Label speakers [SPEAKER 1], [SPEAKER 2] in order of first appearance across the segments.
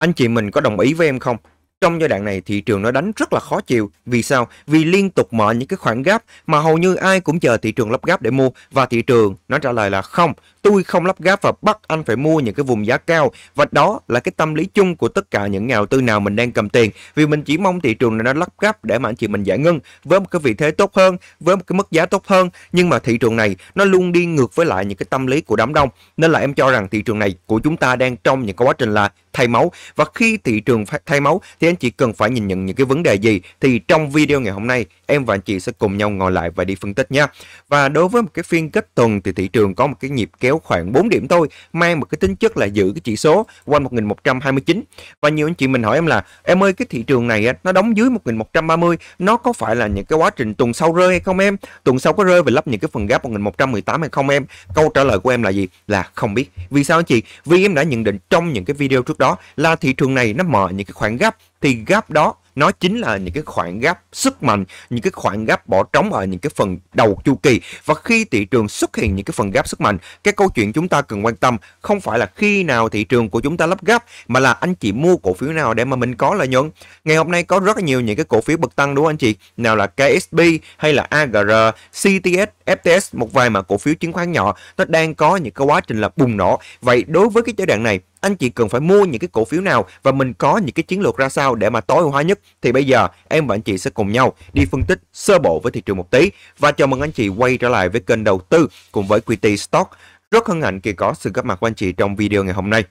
[SPEAKER 1] Anh chị mình có đồng ý với em không? Trong giai đoạn này thị trường nó đánh rất là khó chịu. Vì sao? Vì liên tục mở những cái khoảng gap mà hầu như ai cũng chờ thị trường lắp gap để mua và thị trường nó trả lời là không tôi không lắp ráp và bắt anh phải mua những cái vùng giá cao và đó là cái tâm lý chung của tất cả những nhà đầu tư nào mình đang cầm tiền vì mình chỉ mong thị trường này nó lắp ráp để mà anh chị mình giải ngân với một cái vị thế tốt hơn với một cái mức giá tốt hơn nhưng mà thị trường này nó luôn đi ngược với lại những cái tâm lý của đám đông nên là em cho rằng thị trường này của chúng ta đang trong những cái quá trình là thay máu và khi thị trường thay máu thì anh chị cần phải nhìn nhận những cái vấn đề gì thì trong video ngày hôm nay em và anh chị sẽ cùng nhau ngồi lại và đi phân tích nha và đối với một cái phiên kết tuần thì thị trường có một cái nhịp kéo kéo khoảng 4 điểm thôi mang một cái tính chất là giữ cái chỉ số quanh 1129 và nhiều anh chị mình hỏi em là em ơi cái thị trường này nó đóng dưới 1130 nó có phải là những cái quá trình tuần sau rơi hay không em tuần sau có rơi về lấp những cái phần gap 1118 hay không em câu trả lời của em là gì là không biết vì sao anh chị vì em đã nhận định trong những cái video trước đó là thị trường này nó mở những cái khoảng gấp thì gấp đó nó chính là những cái khoảng gấp sức mạnh những cái khoảng gấp bỏ trống ở những cái phần đầu chu kỳ và khi thị trường xuất hiện những cái phần gấp sức mạnh cái câu chuyện chúng ta cần quan tâm không phải là khi nào thị trường của chúng ta lắp gấp mà là anh chị mua cổ phiếu nào để mà mình có lợi nhuận ngày hôm nay có rất là nhiều những cái cổ phiếu bật tăng đúng không anh chị nào là KSB hay là AGR CTS FTS một vài mà cổ phiếu chứng khoán nhỏ nó đang có những cái quá trình là bùng nổ vậy đối với cái giai đoạn này anh chị cần phải mua những cái cổ phiếu nào và mình có những cái chiến lược ra sao để mà tối ưu hóa nhất thì bây giờ em và anh chị sẽ cùng nhau đi phân tích sơ bộ với thị trường một tí và chào mừng anh chị quay trở lại với kênh đầu tư cùng với QT Stock rất hân hạnh khi có sự góp mặt của anh chị trong video ngày hôm nay.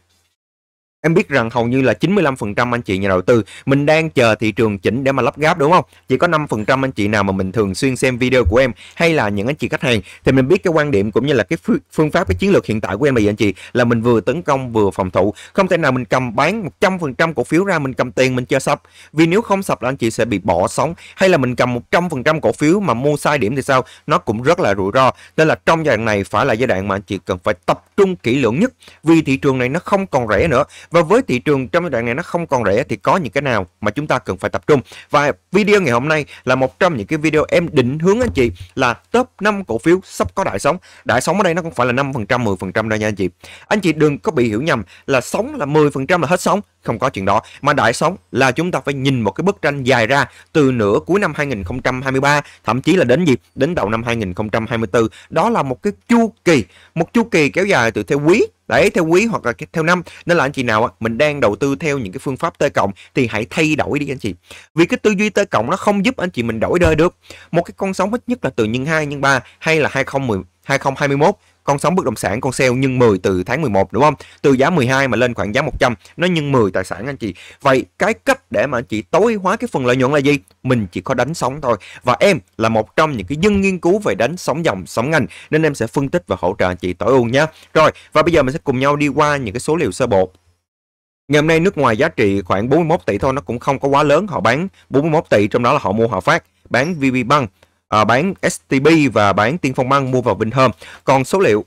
[SPEAKER 1] Em biết rằng hầu như là 95% anh chị nhà đầu tư mình đang chờ thị trường chỉnh để mà lắp gáp đúng không? Chỉ có 5% anh chị nào mà mình thường xuyên xem video của em hay là những anh chị khách hàng thì mình biết cái quan điểm cũng như là cái phương pháp cái chiến lược hiện tại của em bây giờ anh chị là mình vừa tấn công vừa phòng thủ. Không thể nào mình cầm bán 100% cổ phiếu ra mình cầm tiền mình chơi sập. Vì nếu không sập là anh chị sẽ bị bỏ sóng hay là mình cầm 100% cổ phiếu mà mua sai điểm thì sao? Nó cũng rất là rủi ro. Nên là trong giai đoạn này phải là giai đoạn mà anh chị cần phải tập trung kỹ lưỡng nhất vì thị trường này nó không còn rẻ nữa và với thị trường trong giai đoạn này nó không còn rẻ thì có những cái nào mà chúng ta cần phải tập trung. Và video ngày hôm nay là một trong những cái video em định hướng anh chị là top 5 cổ phiếu sắp có đại sóng. Đại sóng ở đây nó không phải là 5%, 10% đâu nha anh chị. Anh chị đừng có bị hiểu nhầm là sóng là 10% là hết sóng không có chuyện đó mà đại sống là chúng ta phải nhìn một cái bức tranh dài ra từ nửa cuối năm 2023 thậm chí là đến gì đến đầu năm 2024 đó là một cái chu kỳ một chu kỳ kéo dài từ theo quý đấy theo quý hoặc là theo năm nên là anh chị nào mình đang đầu tư theo những cái phương pháp t cộng thì hãy thay đổi đi anh chị vì cái tư duy t cộng nó không giúp anh chị mình đổi đời được một cái con sóng ít nhất là từ nhân 2 nhân 3 hay là 2010 2021 con sóng bất động sản con sale nhân 10 từ tháng 11 đúng không từ giá 12 mà lên khoảng giá 100 nó nhân 10 tài sản anh chị vậy cái cách để mà anh chị tối hóa cái phần lợi nhuận là gì mình chỉ có đánh sóng thôi và em là một trong những cái dân nghiên cứu về đánh sóng dòng sóng ngành nên em sẽ phân tích và hỗ trợ anh chị tối ưu nhé rồi và bây giờ mình sẽ cùng nhau đi qua những cái số liệu sơ bộ Ngày hôm nay nước ngoài giá trị khoảng 41 tỷ thôi nó cũng không có quá lớn, họ bán 41 tỷ trong đó là họ mua họ Phát, bán VB Bank, Ờ, bán STB và bán Tiên Phong Băng mua vào hơn Còn số liệu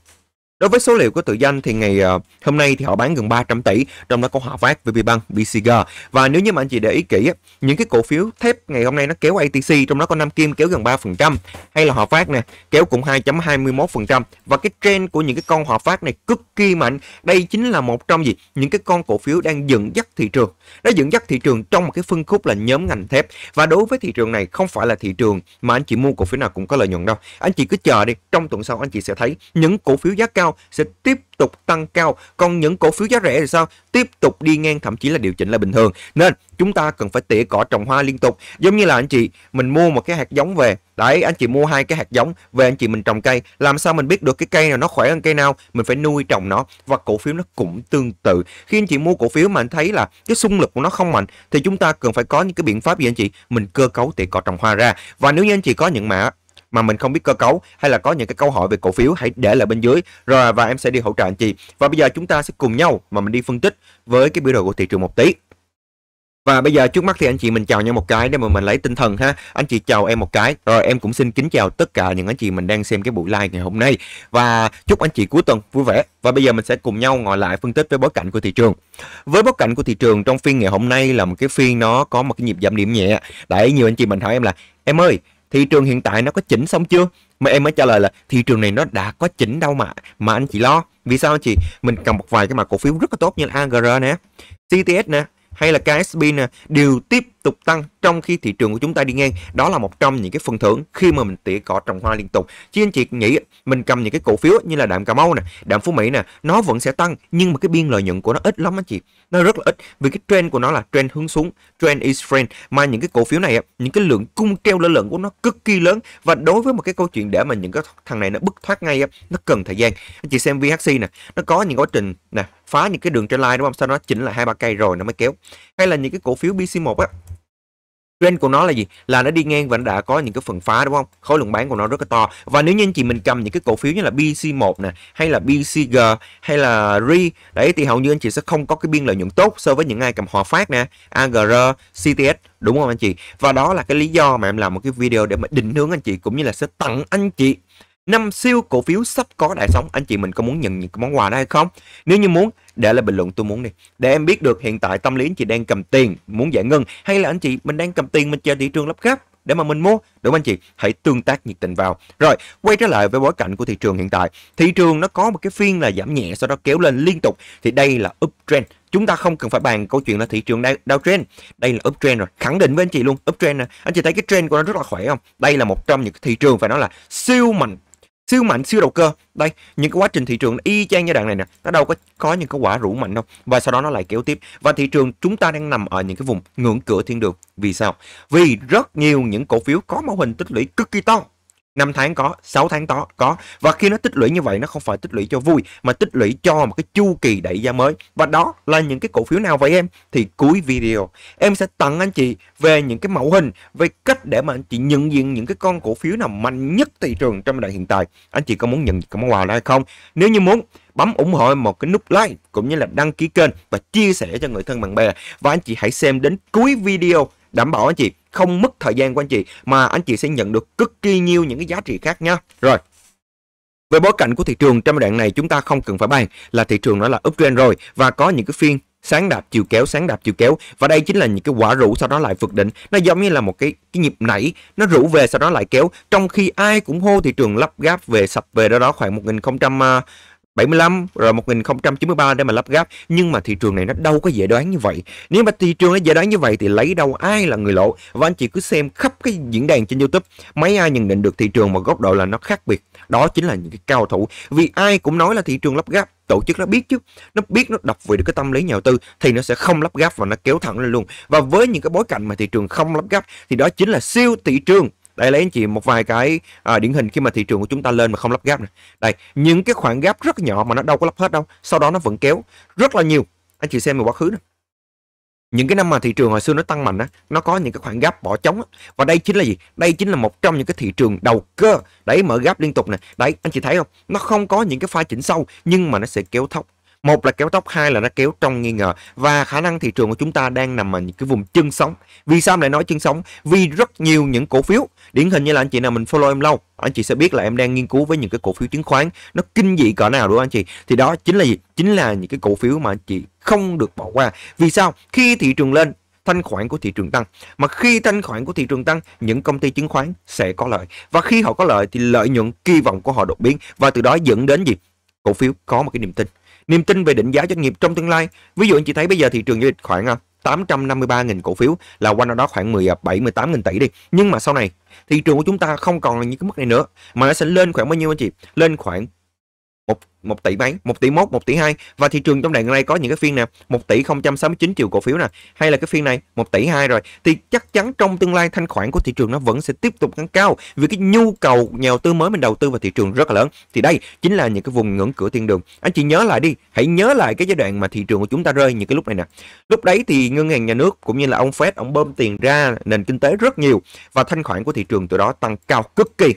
[SPEAKER 1] Đối với số liệu của tự danh thì ngày ờ, hôm nay thì họ bán gần 300 tỷ, trong đó có Hòa Phát, VPBank, BCG. Và nếu như mà anh chị để ý kỹ, những cái cổ phiếu thép ngày hôm nay nó kéo ATC, trong đó có Nam Kim kéo gần 3%, hay là Hòa Phát nè, kéo cũng 2.21%. Và cái trend của những cái con Hòa Phát này cực kỳ mạnh. Đây chính là một trong gì những cái con cổ phiếu đang dẫn dắt thị trường. Nó dẫn dắt thị trường trong một cái phân khúc là nhóm ngành thép. Và đối với thị trường này không phải là thị trường mà anh chị mua cổ phiếu nào cũng có lợi nhuận đâu. Anh chị cứ chờ đi, trong tuần sau anh chị sẽ thấy những cổ phiếu giá cao cao sẽ tiếp tục tăng cao còn những cổ phiếu giá rẻ thì sao tiếp tục đi ngang thậm chí là điều chỉnh là bình thường nên chúng ta cần phải tỉa cỏ trồng hoa liên tục giống như là anh chị mình mua một cái hạt giống về đấy anh chị mua hai cái hạt giống về anh chị mình trồng cây làm sao mình biết được cái cây nào nó khỏe hơn cây nào mình phải nuôi trồng nó và cổ phiếu nó cũng tương tự khi anh chị mua cổ phiếu mà anh thấy là cái xung lực của nó không mạnh thì chúng ta cần phải có những cái biện pháp gì anh chị mình cơ cấu tỉa cỏ trồng hoa ra và nếu như anh chị có những mã mà mình không biết cơ cấu hay là có những cái câu hỏi về cổ phiếu hãy để lại bên dưới rồi và em sẽ đi hỗ trợ anh chị và bây giờ chúng ta sẽ cùng nhau mà mình đi phân tích với cái biểu đồ của thị trường một tí và bây giờ trước mắt thì anh chị mình chào nhau một cái để mà mình lấy tinh thần ha. Anh chị chào em một cái. Rồi em cũng xin kính chào tất cả những anh chị mình đang xem cái buổi live ngày hôm nay. Và chúc anh chị cuối tuần vui vẻ. Và bây giờ mình sẽ cùng nhau ngồi lại phân tích với bối cảnh của thị trường. Với bối cảnh của thị trường trong phiên ngày hôm nay là một cái phiên nó có một cái nhịp giảm điểm nhẹ. Đấy nhiều anh chị mình hỏi em là em ơi thị trường hiện tại nó có chỉnh xong chưa mà em mới trả lời là thị trường này nó đã có chỉnh đâu mà mà anh chị lo vì sao chị mình cầm một vài cái mã cổ phiếu rất là tốt như là AGR nè CTS nè hay là KSB nè đều tiếp tục tăng trong khi thị trường của chúng ta đi ngang đó là một trong những cái phần thưởng khi mà mình tỉa cỏ trồng hoa liên tục chứ anh chị nghĩ mình cầm những cái cổ phiếu như là đạm cà mau nè đạm phú mỹ nè nó vẫn sẽ tăng nhưng mà cái biên lợi nhuận của nó ít lắm anh chị nó rất là ít vì cái trend của nó là trend hướng xuống trend is friend mà những cái cổ phiếu này những cái lượng cung treo lơ lửng của nó cực kỳ lớn và đối với một cái câu chuyện để mà những cái thằng này nó bứt thoát ngay nó cần thời gian anh chị xem VHC nè nó có những quá trình nè phá những cái đường trend line đúng không sau đó chỉnh là hai ba cây rồi nó mới kéo hay là những cái cổ phiếu BC1 á Range của nó là gì? Là nó đi ngang và nó đã có những cái phần phá đúng không? Khối lượng bán của nó rất là to. Và nếu như anh chị mình cầm những cái cổ phiếu như là BC1 nè, hay là BCG hay là RI, đấy thì hầu như anh chị sẽ không có cái biên lợi nhuận tốt so với những ai cầm Hòa Phát nè, AGR, CTS đúng không anh chị? Và đó là cái lý do mà em làm một cái video để mà định hướng anh chị cũng như là sẽ tặng anh chị năm siêu cổ phiếu sắp có đại sóng anh chị mình có muốn nhận những món quà đó hay không nếu như muốn để lại bình luận tôi muốn đi để em biết được hiện tại tâm lý anh chị đang cầm tiền muốn giải ngân hay là anh chị mình đang cầm tiền mình chờ thị trường lắp ráp để mà mình mua đúng anh chị hãy tương tác nhiệt tình vào rồi quay trở lại với bối cảnh của thị trường hiện tại thị trường nó có một cái phiên là giảm nhẹ sau đó kéo lên liên tục thì đây là uptrend chúng ta không cần phải bàn câu chuyện là thị trường đang downtrend đây là uptrend rồi khẳng định với anh chị luôn uptrend này. anh chị thấy cái trend của nó rất là khỏe không đây là một trong những thị trường phải nói là siêu mạnh siêu mạnh siêu đầu cơ đây những cái quá trình thị trường y chang giai đoạn này nè nó đâu có có những cái quả rủ mạnh đâu và sau đó nó lại kéo tiếp và thị trường chúng ta đang nằm ở những cái vùng ngưỡng cửa thiên đường vì sao vì rất nhiều những cổ phiếu có mô hình tích lũy cực kỳ to 5 tháng có, 6 tháng to có. Và khi nó tích lũy như vậy nó không phải tích lũy cho vui mà tích lũy cho một cái chu kỳ đẩy giá mới. Và đó là những cái cổ phiếu nào vậy em? Thì cuối video em sẽ tặng anh chị về những cái mẫu hình, về cách để mà anh chị nhận diện những cái con cổ phiếu nào mạnh nhất thị trường trong đại hiện tại. Anh chị có muốn nhận cái món quà đó hay không? Nếu như muốn bấm ủng hộ một cái nút like cũng như là đăng ký kênh và chia sẻ cho người thân bạn bè. Và anh chị hãy xem đến cuối video đảm bảo anh chị không mất thời gian của anh chị mà anh chị sẽ nhận được cực kỳ nhiều những cái giá trị khác nha. Rồi. Về bối cảnh của thị trường trong đoạn này chúng ta không cần phải bàn là thị trường nó là uptrend rồi và có những cái phiên sáng đạp chiều kéo sáng đạp chiều kéo và đây chính là những cái quả rũ sau đó lại vượt đỉnh nó giống như là một cái cái nhịp nảy nó rũ về sau đó lại kéo trong khi ai cũng hô thị trường lắp gáp về sập về đó đó khoảng 1000 75 rồi 1093 để mà lắp ráp nhưng mà thị trường này nó đâu có dễ đoán như vậy nếu mà thị trường nó dễ đoán như vậy thì lấy đâu ai là người lộ và anh chị cứ xem khắp cái diễn đàn trên YouTube mấy ai nhận định được thị trường mà góc độ là nó khác biệt đó chính là những cái cao thủ vì ai cũng nói là thị trường lắp ráp tổ chức nó biết chứ nó biết nó đọc về được cái tâm lý nhà đầu tư thì nó sẽ không lắp ráp và nó kéo thẳng lên luôn và với những cái bối cảnh mà thị trường không lắp ráp thì đó chính là siêu thị trường đây lấy anh chị một vài cái à, điển hình khi mà thị trường của chúng ta lên mà không lắp gap này. Đây, những cái khoảng gap rất nhỏ mà nó đâu có lắp hết đâu. Sau đó nó vẫn kéo rất là nhiều. Anh chị xem về quá khứ này những cái năm mà thị trường hồi xưa nó tăng mạnh á nó có những cái khoảng gap bỏ trống á. và đây chính là gì đây chính là một trong những cái thị trường đầu cơ đấy mở gap liên tục này đấy anh chị thấy không nó không có những cái pha chỉnh sâu nhưng mà nó sẽ kéo thóc một là kéo tóc hai là nó kéo trong nghi ngờ và khả năng thị trường của chúng ta đang nằm ở những cái vùng chân sóng vì sao lại nói chân sóng vì rất nhiều những cổ phiếu điển hình như là anh chị nào mình follow em lâu anh chị sẽ biết là em đang nghiên cứu với những cái cổ phiếu chứng khoán nó kinh dị cỡ nào đúng không anh chị thì đó chính là gì chính là những cái cổ phiếu mà anh chị không được bỏ qua vì sao khi thị trường lên thanh khoản của thị trường tăng mà khi thanh khoản của thị trường tăng những công ty chứng khoán sẽ có lợi và khi họ có lợi thì lợi nhuận kỳ vọng của họ đột biến và từ đó dẫn đến gì cổ phiếu có một cái niềm tin niềm tin về định giá doanh nghiệp trong tương lai. Ví dụ anh chị thấy bây giờ thị trường giao dịch khoảng 853.000 à, cổ phiếu là quanh đó, đó khoảng 17 18.000 à, tỷ đi. Nhưng mà sau này thị trường của chúng ta không còn là những cái mức này nữa mà nó sẽ lên khoảng bao nhiêu anh chị? Lên khoảng một một tỷ mấy, một tỷ mốt, một tỷ hai và thị trường trong đoạn này có những cái phiên nè, một tỷ 069 triệu cổ phiếu nè, hay là cái phiên này một tỷ hai rồi thì chắc chắn trong tương lai thanh khoản của thị trường nó vẫn sẽ tiếp tục tăng cao vì cái nhu cầu nhà đầu tư mới mình đầu tư vào thị trường rất là lớn. Thì đây chính là những cái vùng ngưỡng cửa thiên đường. Anh chị nhớ lại đi, hãy nhớ lại cái giai đoạn mà thị trường của chúng ta rơi những cái lúc này nè. Lúc đấy thì ngân hàng nhà nước cũng như là ông Fed ông bơm tiền ra nền kinh tế rất nhiều và thanh khoản của thị trường từ đó tăng cao cực kỳ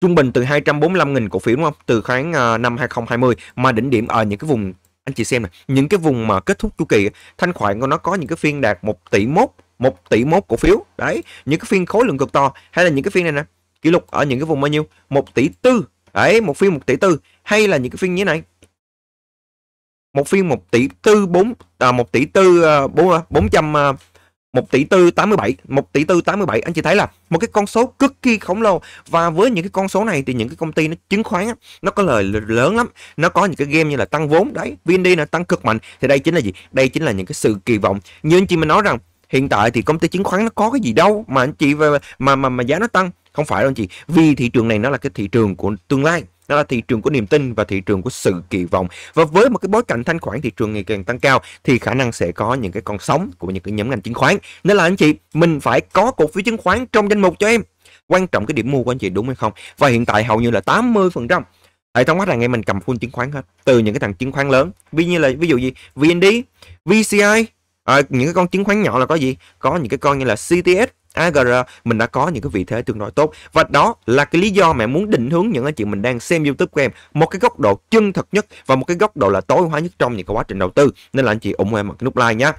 [SPEAKER 1] trung bình từ 245.000 cổ phiếu đúng không từ khoảng uh, ờ, năm 2020 mà đỉnh điểm ở những cái vùng anh chị xem này những cái vùng mà kết thúc chu kỳ thanh khoản của nó có những cái phiên đạt 1 tỷ mốt 1 tỷ mốt cổ phiếu đấy những cái phiên khối lượng cực to hay là những cái phiên này nè kỷ lục ở những cái vùng bao nhiêu 1 tỷ tư đấy một phiên 1 tỷ tư hay là những cái phiên như thế này một phiên 1 tỷ tư 4 à, 1 tỷ tư 4 ờ, 400 1 tỷ tư 87 1 tỷ tư 87 anh chị thấy là một cái con số cực kỳ khổng lồ và với những cái con số này thì những cái công ty nó chứng khoán á, nó có lời lớn lắm nó có những cái game như là tăng vốn đấy VND nó tăng cực mạnh thì đây chính là gì đây chính là những cái sự kỳ vọng như anh chị mình nói rằng hiện tại thì công ty chứng khoán nó có cái gì đâu mà anh chị mà mà, mà giá nó tăng không phải đâu anh chị vì thị trường này nó là cái thị trường của tương lai đó là thị trường của niềm tin và thị trường của sự kỳ vọng. Và với một cái bối cảnh thanh khoản thị trường ngày càng tăng cao thì khả năng sẽ có những cái con sóng của những cái nhóm ngành chứng khoán. Nên là anh chị, mình phải có cổ phiếu chứng khoán trong danh mục cho em. Quan trọng cái điểm mua của anh chị đúng hay không? Và hiện tại hầu như là 80% hệ thống khách là ngày mình cầm full chứng khoán hết từ những cái thằng chứng khoán lớn ví như là ví dụ gì VND, VCI, à, những cái con chứng khoán nhỏ là có gì có những cái con như là CTS AGR mình đã có những cái vị thế tương đối tốt và đó là cái lý do mẹ muốn định hướng những anh chị mình đang xem YouTube của em một cái góc độ chân thật nhất và một cái góc độ là tối hóa nhất trong những cái quá trình đầu tư nên là anh chị ủng hộ em bằng cái nút like nhé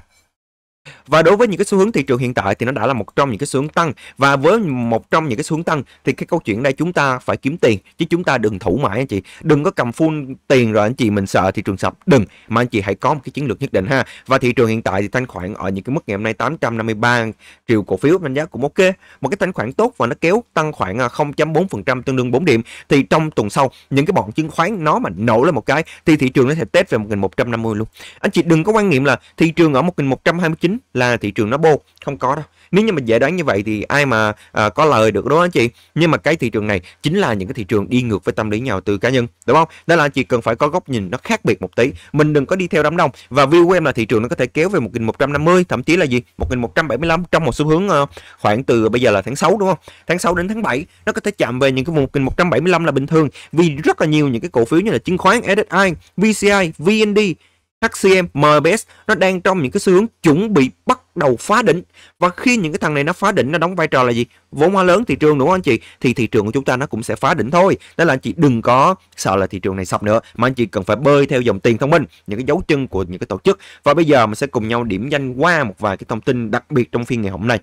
[SPEAKER 1] và đối với những cái xu hướng thị trường hiện tại thì nó đã là một trong những cái xu hướng tăng và với một trong những cái xu hướng tăng thì cái câu chuyện đây chúng ta phải kiếm tiền chứ chúng ta đừng thủ mãi anh chị. Đừng có cầm full tiền rồi anh chị mình sợ thị trường sập, đừng mà anh chị hãy có một cái chiến lược nhất định ha. Và thị trường hiện tại thì thanh khoản ở những cái mức ngày hôm nay 853 triệu cổ phiếu đánh giá cũng ok, một cái thanh khoản tốt và nó kéo tăng khoảng 0.4% à, tương đương 4 điểm thì trong tuần sau những cái bọn chứng khoán nó mà nổ lên một cái thì thị trường nó sẽ test về 1150 luôn. Anh chị đừng có quan niệm là thị trường ở 1129 là thị trường nó bô không có đâu nếu như mình dễ đoán như vậy thì ai mà à, có lời được đúng không anh chị nhưng mà cái thị trường này chính là những cái thị trường đi ngược với tâm lý nhà đầu tư cá nhân đúng không đó là chị cần phải có góc nhìn nó khác biệt một tí mình đừng có đi theo đám đông và view của em là thị trường nó có thể kéo về 1150 thậm chí là gì 1175 trong một xu hướng ờ, khoảng từ bây giờ là tháng 6 đúng không tháng 6 đến tháng 7 nó có thể chạm về những cái 1175 là bình thường vì rất là nhiều những cái cổ phiếu như là chứng khoán SSI VCI VND HCM, MBS nó đang trong những cái xu hướng chuẩn bị bắt đầu phá đỉnh và khi những cái thằng này nó phá đỉnh nó đóng vai trò là gì vốn hóa lớn thị trường đúng không anh chị thì thị trường của chúng ta nó cũng sẽ phá đỉnh thôi nên là anh chị đừng có sợ là thị trường này sập nữa mà anh chị cần phải bơi theo dòng tiền thông minh những cái dấu chân của những cái tổ chức và bây giờ mình sẽ cùng nhau điểm danh qua một vài cái thông tin đặc biệt trong phiên ngày hôm nay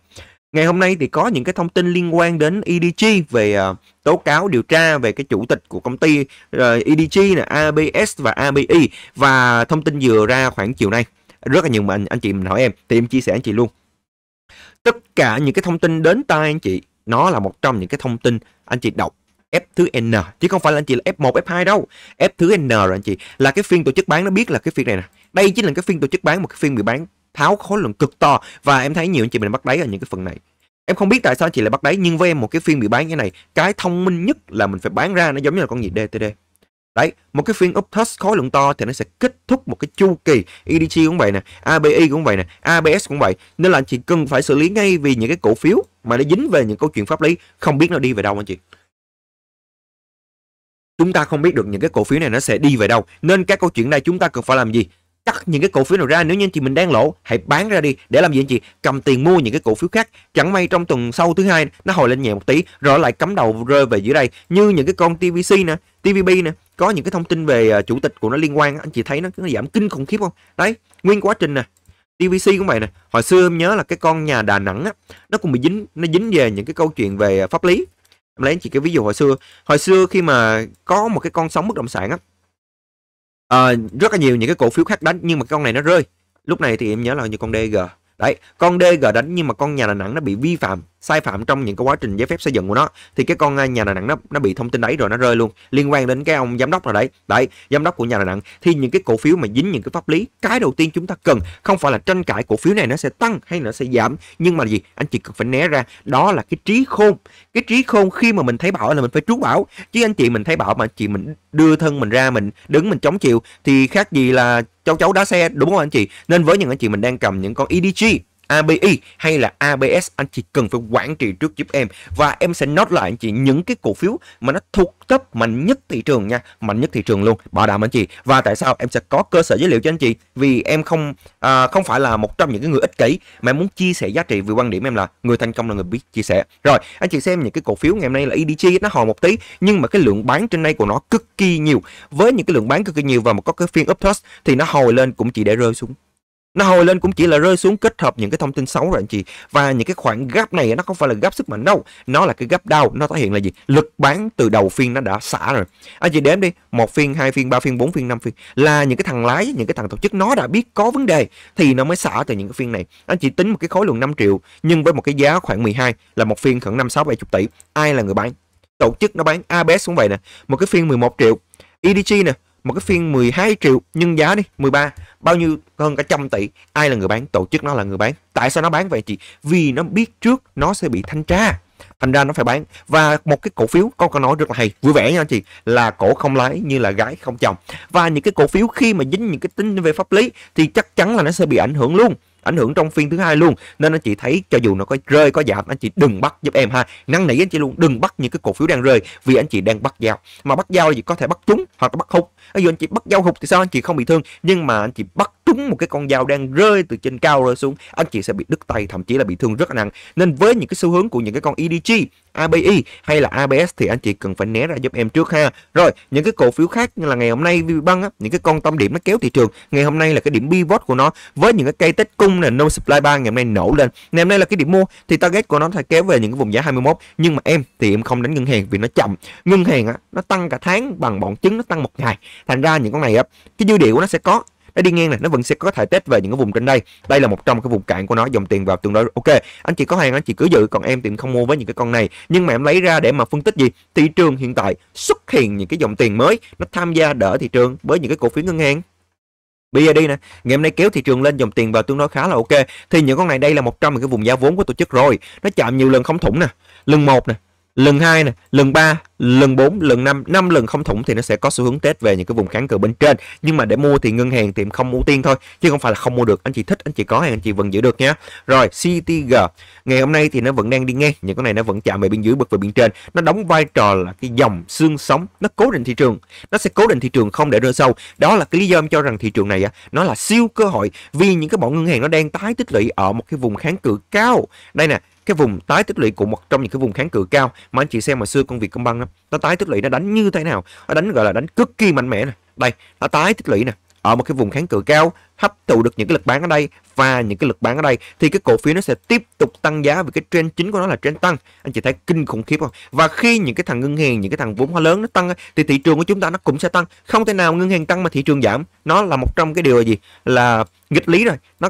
[SPEAKER 1] Ngày hôm nay thì có những cái thông tin liên quan đến EDG về uh, tố cáo điều tra về cái chủ tịch của công ty uh, ờ, EDG, là ABS và ABI và thông tin vừa ra khoảng chiều nay. Rất là nhiều mà anh, anh chị mình hỏi em thì em chia sẻ anh chị luôn. Tất cả những cái thông tin đến tay anh chị nó là một trong những cái thông tin anh chị đọc F thứ N chứ không phải là anh chị là F1 F2 đâu. F thứ N rồi anh chị là cái phiên tổ chức bán nó biết là cái phiên này nè. Đây chính là cái phiên tổ chức bán một cái phiên bị bán tháo khối lượng cực to và em thấy nhiều anh chị mình bắt đáy ở những cái phần này em không biết tại sao anh chị lại bắt đáy nhưng với em một cái phiên bị bán như này cái thông minh nhất là mình phải bán ra nó giống như là con gì DTD Đấy, một cái phiên upthrust khối lượng to thì nó sẽ kết thúc một cái chu kỳ EDG cũng vậy nè, ABI cũng vậy nè, ABS cũng vậy. Nên là anh chị cần phải xử lý ngay vì những cái cổ phiếu mà nó dính về những câu chuyện pháp lý không biết nó đi về đâu anh chị. Chúng ta không biết được những cái cổ phiếu này nó sẽ đi về đâu. Nên các câu chuyện này chúng ta cần phải làm gì? cắt những cái cổ phiếu nào ra nếu như anh chị mình đang lỗ hãy bán ra đi để làm gì anh chị cầm tiền mua những cái cổ phiếu khác chẳng may trong tuần sau thứ hai nó hồi lên nhẹ một tí rồi lại cắm đầu rơi về dưới đây như những cái con TVC nè TVB nè có những cái thông tin về à, chủ tịch của nó liên quan anh chị thấy nó, nó giảm kinh khủng khiếp không đấy nguyên quá trình nè TVC cũng vậy nè hồi xưa em nhớ là cái con nhà Đà Nẵng á nó cũng bị dính nó dính về những cái câu chuyện về pháp lý em lấy anh chị cái ví dụ hồi xưa hồi xưa khi mà có một cái con sóng bất động sản á à, rất là nhiều những cái cổ phiếu khác đánh nhưng mà con này nó rơi lúc này thì em nhớ là như con DG đấy con DG đánh nhưng mà con nhà Đà Nẵng nó bị vi phạm sai phạm trong những cái quá trình giấy phép xây dựng của nó thì cái con à, nhà Đà Nẵng nó nó bị thông tin đấy rồi nó rơi luôn liên quan đến cái ông giám đốc rồi đấy đấy giám đốc của nhà Đà Nẵng thì những cái cổ phiếu mà dính những cái pháp lý cái đầu tiên chúng ta cần không phải là tranh cãi cổ phiếu này nó sẽ tăng hay nó sẽ giảm nhưng mà gì anh chị cần phải né ra đó là cái trí khôn cái trí khôn khi mà mình thấy bảo là mình phải trú bảo. chứ anh chị mình thấy bảo mà chị mình đưa thân mình ra mình đứng mình chống chịu thì khác gì là cháu cháu đá xe đúng không anh chị nên với những anh chị mình đang cầm những con EDG ABI hay là ABS anh chị cần phải quản trị trước giúp em và em sẽ nốt lại anh chị những cái cổ phiếu mà nó thuộc cấp mạnh nhất thị trường nha mạnh nhất thị trường luôn bảo đảm anh chị và tại sao em sẽ có cơ sở dữ liệu cho anh chị vì em không à, không phải là một trong những cái người ích kỷ mà em muốn chia sẻ giá trị vì quan điểm em là người thành công là người biết chia sẻ rồi anh chị xem những cái cổ phiếu ngày hôm nay là EDG nó hồi một tí nhưng mà cái lượng bán trên đây của nó cực kỳ nhiều với những cái lượng bán cực kỳ nhiều và một có cái phiên up thì nó hồi lên cũng chỉ để rơi xuống nó hồi lên cũng chỉ là rơi xuống kết hợp những cái thông tin xấu rồi anh chị và những cái khoảng gấp này nó không phải là gấp sức mạnh đâu nó là cái gấp đau nó thể hiện là gì lực bán từ đầu phiên nó đã xả rồi anh chị đếm đi một phiên hai phiên ba phiên bốn phiên năm phiên là những cái thằng lái những cái thằng tổ chức nó đã biết có vấn đề thì nó mới xả từ những cái phiên này anh chị tính một cái khối lượng 5 triệu nhưng với một cái giá khoảng 12 là một phiên khoảng năm sáu bảy chục tỷ ai là người bán tổ chức nó bán abs xuống vậy nè một cái phiên 11 triệu edg nè một cái phiên 12 triệu nhưng giá đi 13 bao nhiêu hơn cả trăm tỷ ai là người bán tổ chức nó là người bán tại sao nó bán vậy chị vì nó biết trước nó sẽ bị thanh tra thành ra nó phải bán và một cái cổ phiếu con có nói rất là hay vui vẻ nha chị là cổ không lái như là gái không chồng và những cái cổ phiếu khi mà dính những cái tính về pháp lý thì chắc chắn là nó sẽ bị ảnh hưởng luôn ảnh hưởng trong phiên thứ hai luôn nên anh chị thấy cho dù nó có rơi có giảm anh chị đừng bắt giúp em ha năn nỉ anh chị luôn đừng bắt những cái cổ phiếu đang rơi vì anh chị đang bắt dao mà bắt dao thì có thể bắt trúng hoặc là bắt hụt ví dụ anh chị bắt dao hụt thì sao anh chị không bị thương nhưng mà anh chị bắt trúng một cái con dao đang rơi từ trên cao rơi xuống anh chị sẽ bị đứt tay thậm chí là bị thương rất nặng nên với những cái xu hướng của những cái con EDG ABI hay là ABS thì anh chị cần phải né ra giúp em trước ha. Rồi, những cái cổ phiếu khác như là ngày hôm nay băng á, những cái con tâm điểm nó kéo thị trường. Ngày hôm nay là cái điểm pivot của nó với những cái cây tết cung là no supply ba ngày hôm nay nổ lên. Ngày hôm nay là cái điểm mua thì target của nó sẽ kéo về những cái vùng giá 21 nhưng mà em thì em không đánh ngân hàng vì nó chậm. Ngân hàng á nó tăng cả tháng bằng bọn chứng nó tăng một ngày. Thành ra những con này á cái dư địa của nó sẽ có nó đi ngang này nó vẫn sẽ có thể test về những cái vùng trên đây đây là một trong cái vùng cạn của nó dòng tiền vào tương đối ok anh chị có hàng anh chị cứ giữ còn em thì không mua với những cái con này nhưng mà em lấy ra để mà phân tích gì thị trường hiện tại xuất hiện những cái dòng tiền mới nó tham gia đỡ thị trường với những cái cổ phiếu ngân hàng BID nè, ngày hôm nay kéo thị trường lên dòng tiền vào tương đối khá là ok. Thì những con này đây là một trong những cái vùng giá vốn của tổ chức rồi. Nó chạm nhiều lần không thủng nè, lần một nè, lần 2 này, lần 3, lần 4, lần 5, 5 lần không thủng thì nó sẽ có xu hướng test về những cái vùng kháng cự bên trên. Nhưng mà để mua thì ngân hàng tiệm không ưu tiên thôi chứ không phải là không mua được. Anh chị thích, anh chị có hàng anh chị vẫn giữ được nhé. Rồi CTG. Ngày hôm nay thì nó vẫn đang đi ngang, những con này nó vẫn chạm về bên dưới bật về bên trên. Nó đóng vai trò là cái dòng xương sống, nó cố định thị trường. Nó sẽ cố định thị trường không để rơi sâu. Đó là cái lý do em cho rằng thị trường này á nó là siêu cơ hội vì những cái bọn ngân hàng nó đang tái tích lũy ở một cái vùng kháng cự cao. Đây nè, cái vùng tái tích lũy của một trong những cái vùng kháng cự cao mà anh chị xem hồi xưa công việc công băng đó, nó tái tích lũy nó đánh như thế nào nó đánh gọi là đánh cực kỳ mạnh mẽ này đây nó tái tích lũy nè ở một cái vùng kháng cự cao hấp thụ được những cái lực bán ở đây và những cái lực bán ở đây thì cái cổ phiếu nó sẽ tiếp tục tăng giá vì cái trend chính của nó là trend tăng anh chị thấy kinh khủng khiếp không và khi những cái thằng ngân hàng những cái thằng vốn hóa lớn nó tăng thì thị trường của chúng ta nó cũng sẽ tăng không thể nào ngân hàng tăng mà thị trường giảm nó là một trong cái điều là gì là nghịch lý rồi nó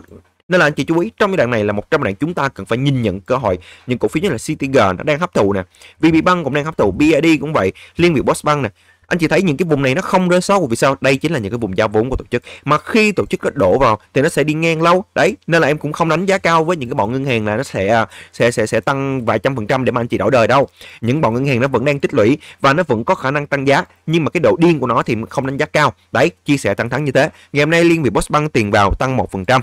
[SPEAKER 1] nên là anh chị chú ý trong cái đoạn này là một trong đoạn chúng ta cần phải nhìn nhận cơ hội những cổ phiếu như là CTG nó đang hấp thụ nè, VB Bank cũng đang hấp thụ, BID cũng vậy, Liên Việt Postbank nè, anh chị thấy những cái vùng này nó không rơi sâu vì sao đây chính là những cái vùng giao vốn của tổ chức mà khi tổ chức nó đổ vào thì nó sẽ đi ngang lâu đấy nên là em cũng không đánh giá cao với những cái bọn ngân hàng là nó sẽ sẽ sẽ sẽ tăng vài trăm phần trăm để mà anh chị đổi đời đâu những bọn ngân hàng nó vẫn đang tích lũy và nó vẫn có khả năng tăng giá nhưng mà cái độ điên của nó thì không đánh giá cao đấy chia sẻ thẳng thắn như thế ngày hôm nay liên việt postbank tiền vào tăng một phần trăm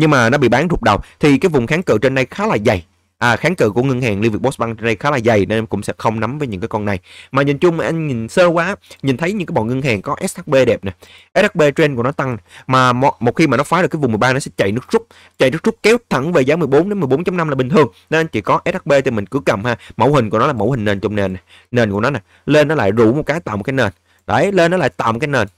[SPEAKER 1] nhưng mà nó bị bán rụt đầu thì cái vùng kháng cự trên đây khá là dày à, kháng cự của ngân hàng Liên Việt Postbank trên đây khá là dày nên em cũng sẽ không nắm với những cái con này. Mà nhìn chung anh nhìn sơ quá, nhìn thấy những cái bọn ngân hàng có SHB đẹp nè. SHB trend của nó tăng mà một, khi mà nó phá được cái vùng 13 nó sẽ chạy nước rút, chạy nước rút kéo thẳng về giá 14 đến 14.5 là bình thường. Nên chỉ có SHB thì mình cứ cầm ha. Mẫu hình của nó là mẫu hình nền trong nền nền của nó nè, lên nó lại rủ một cái tạo một cái nền. Đấy, lên nó lại tạo một cái nền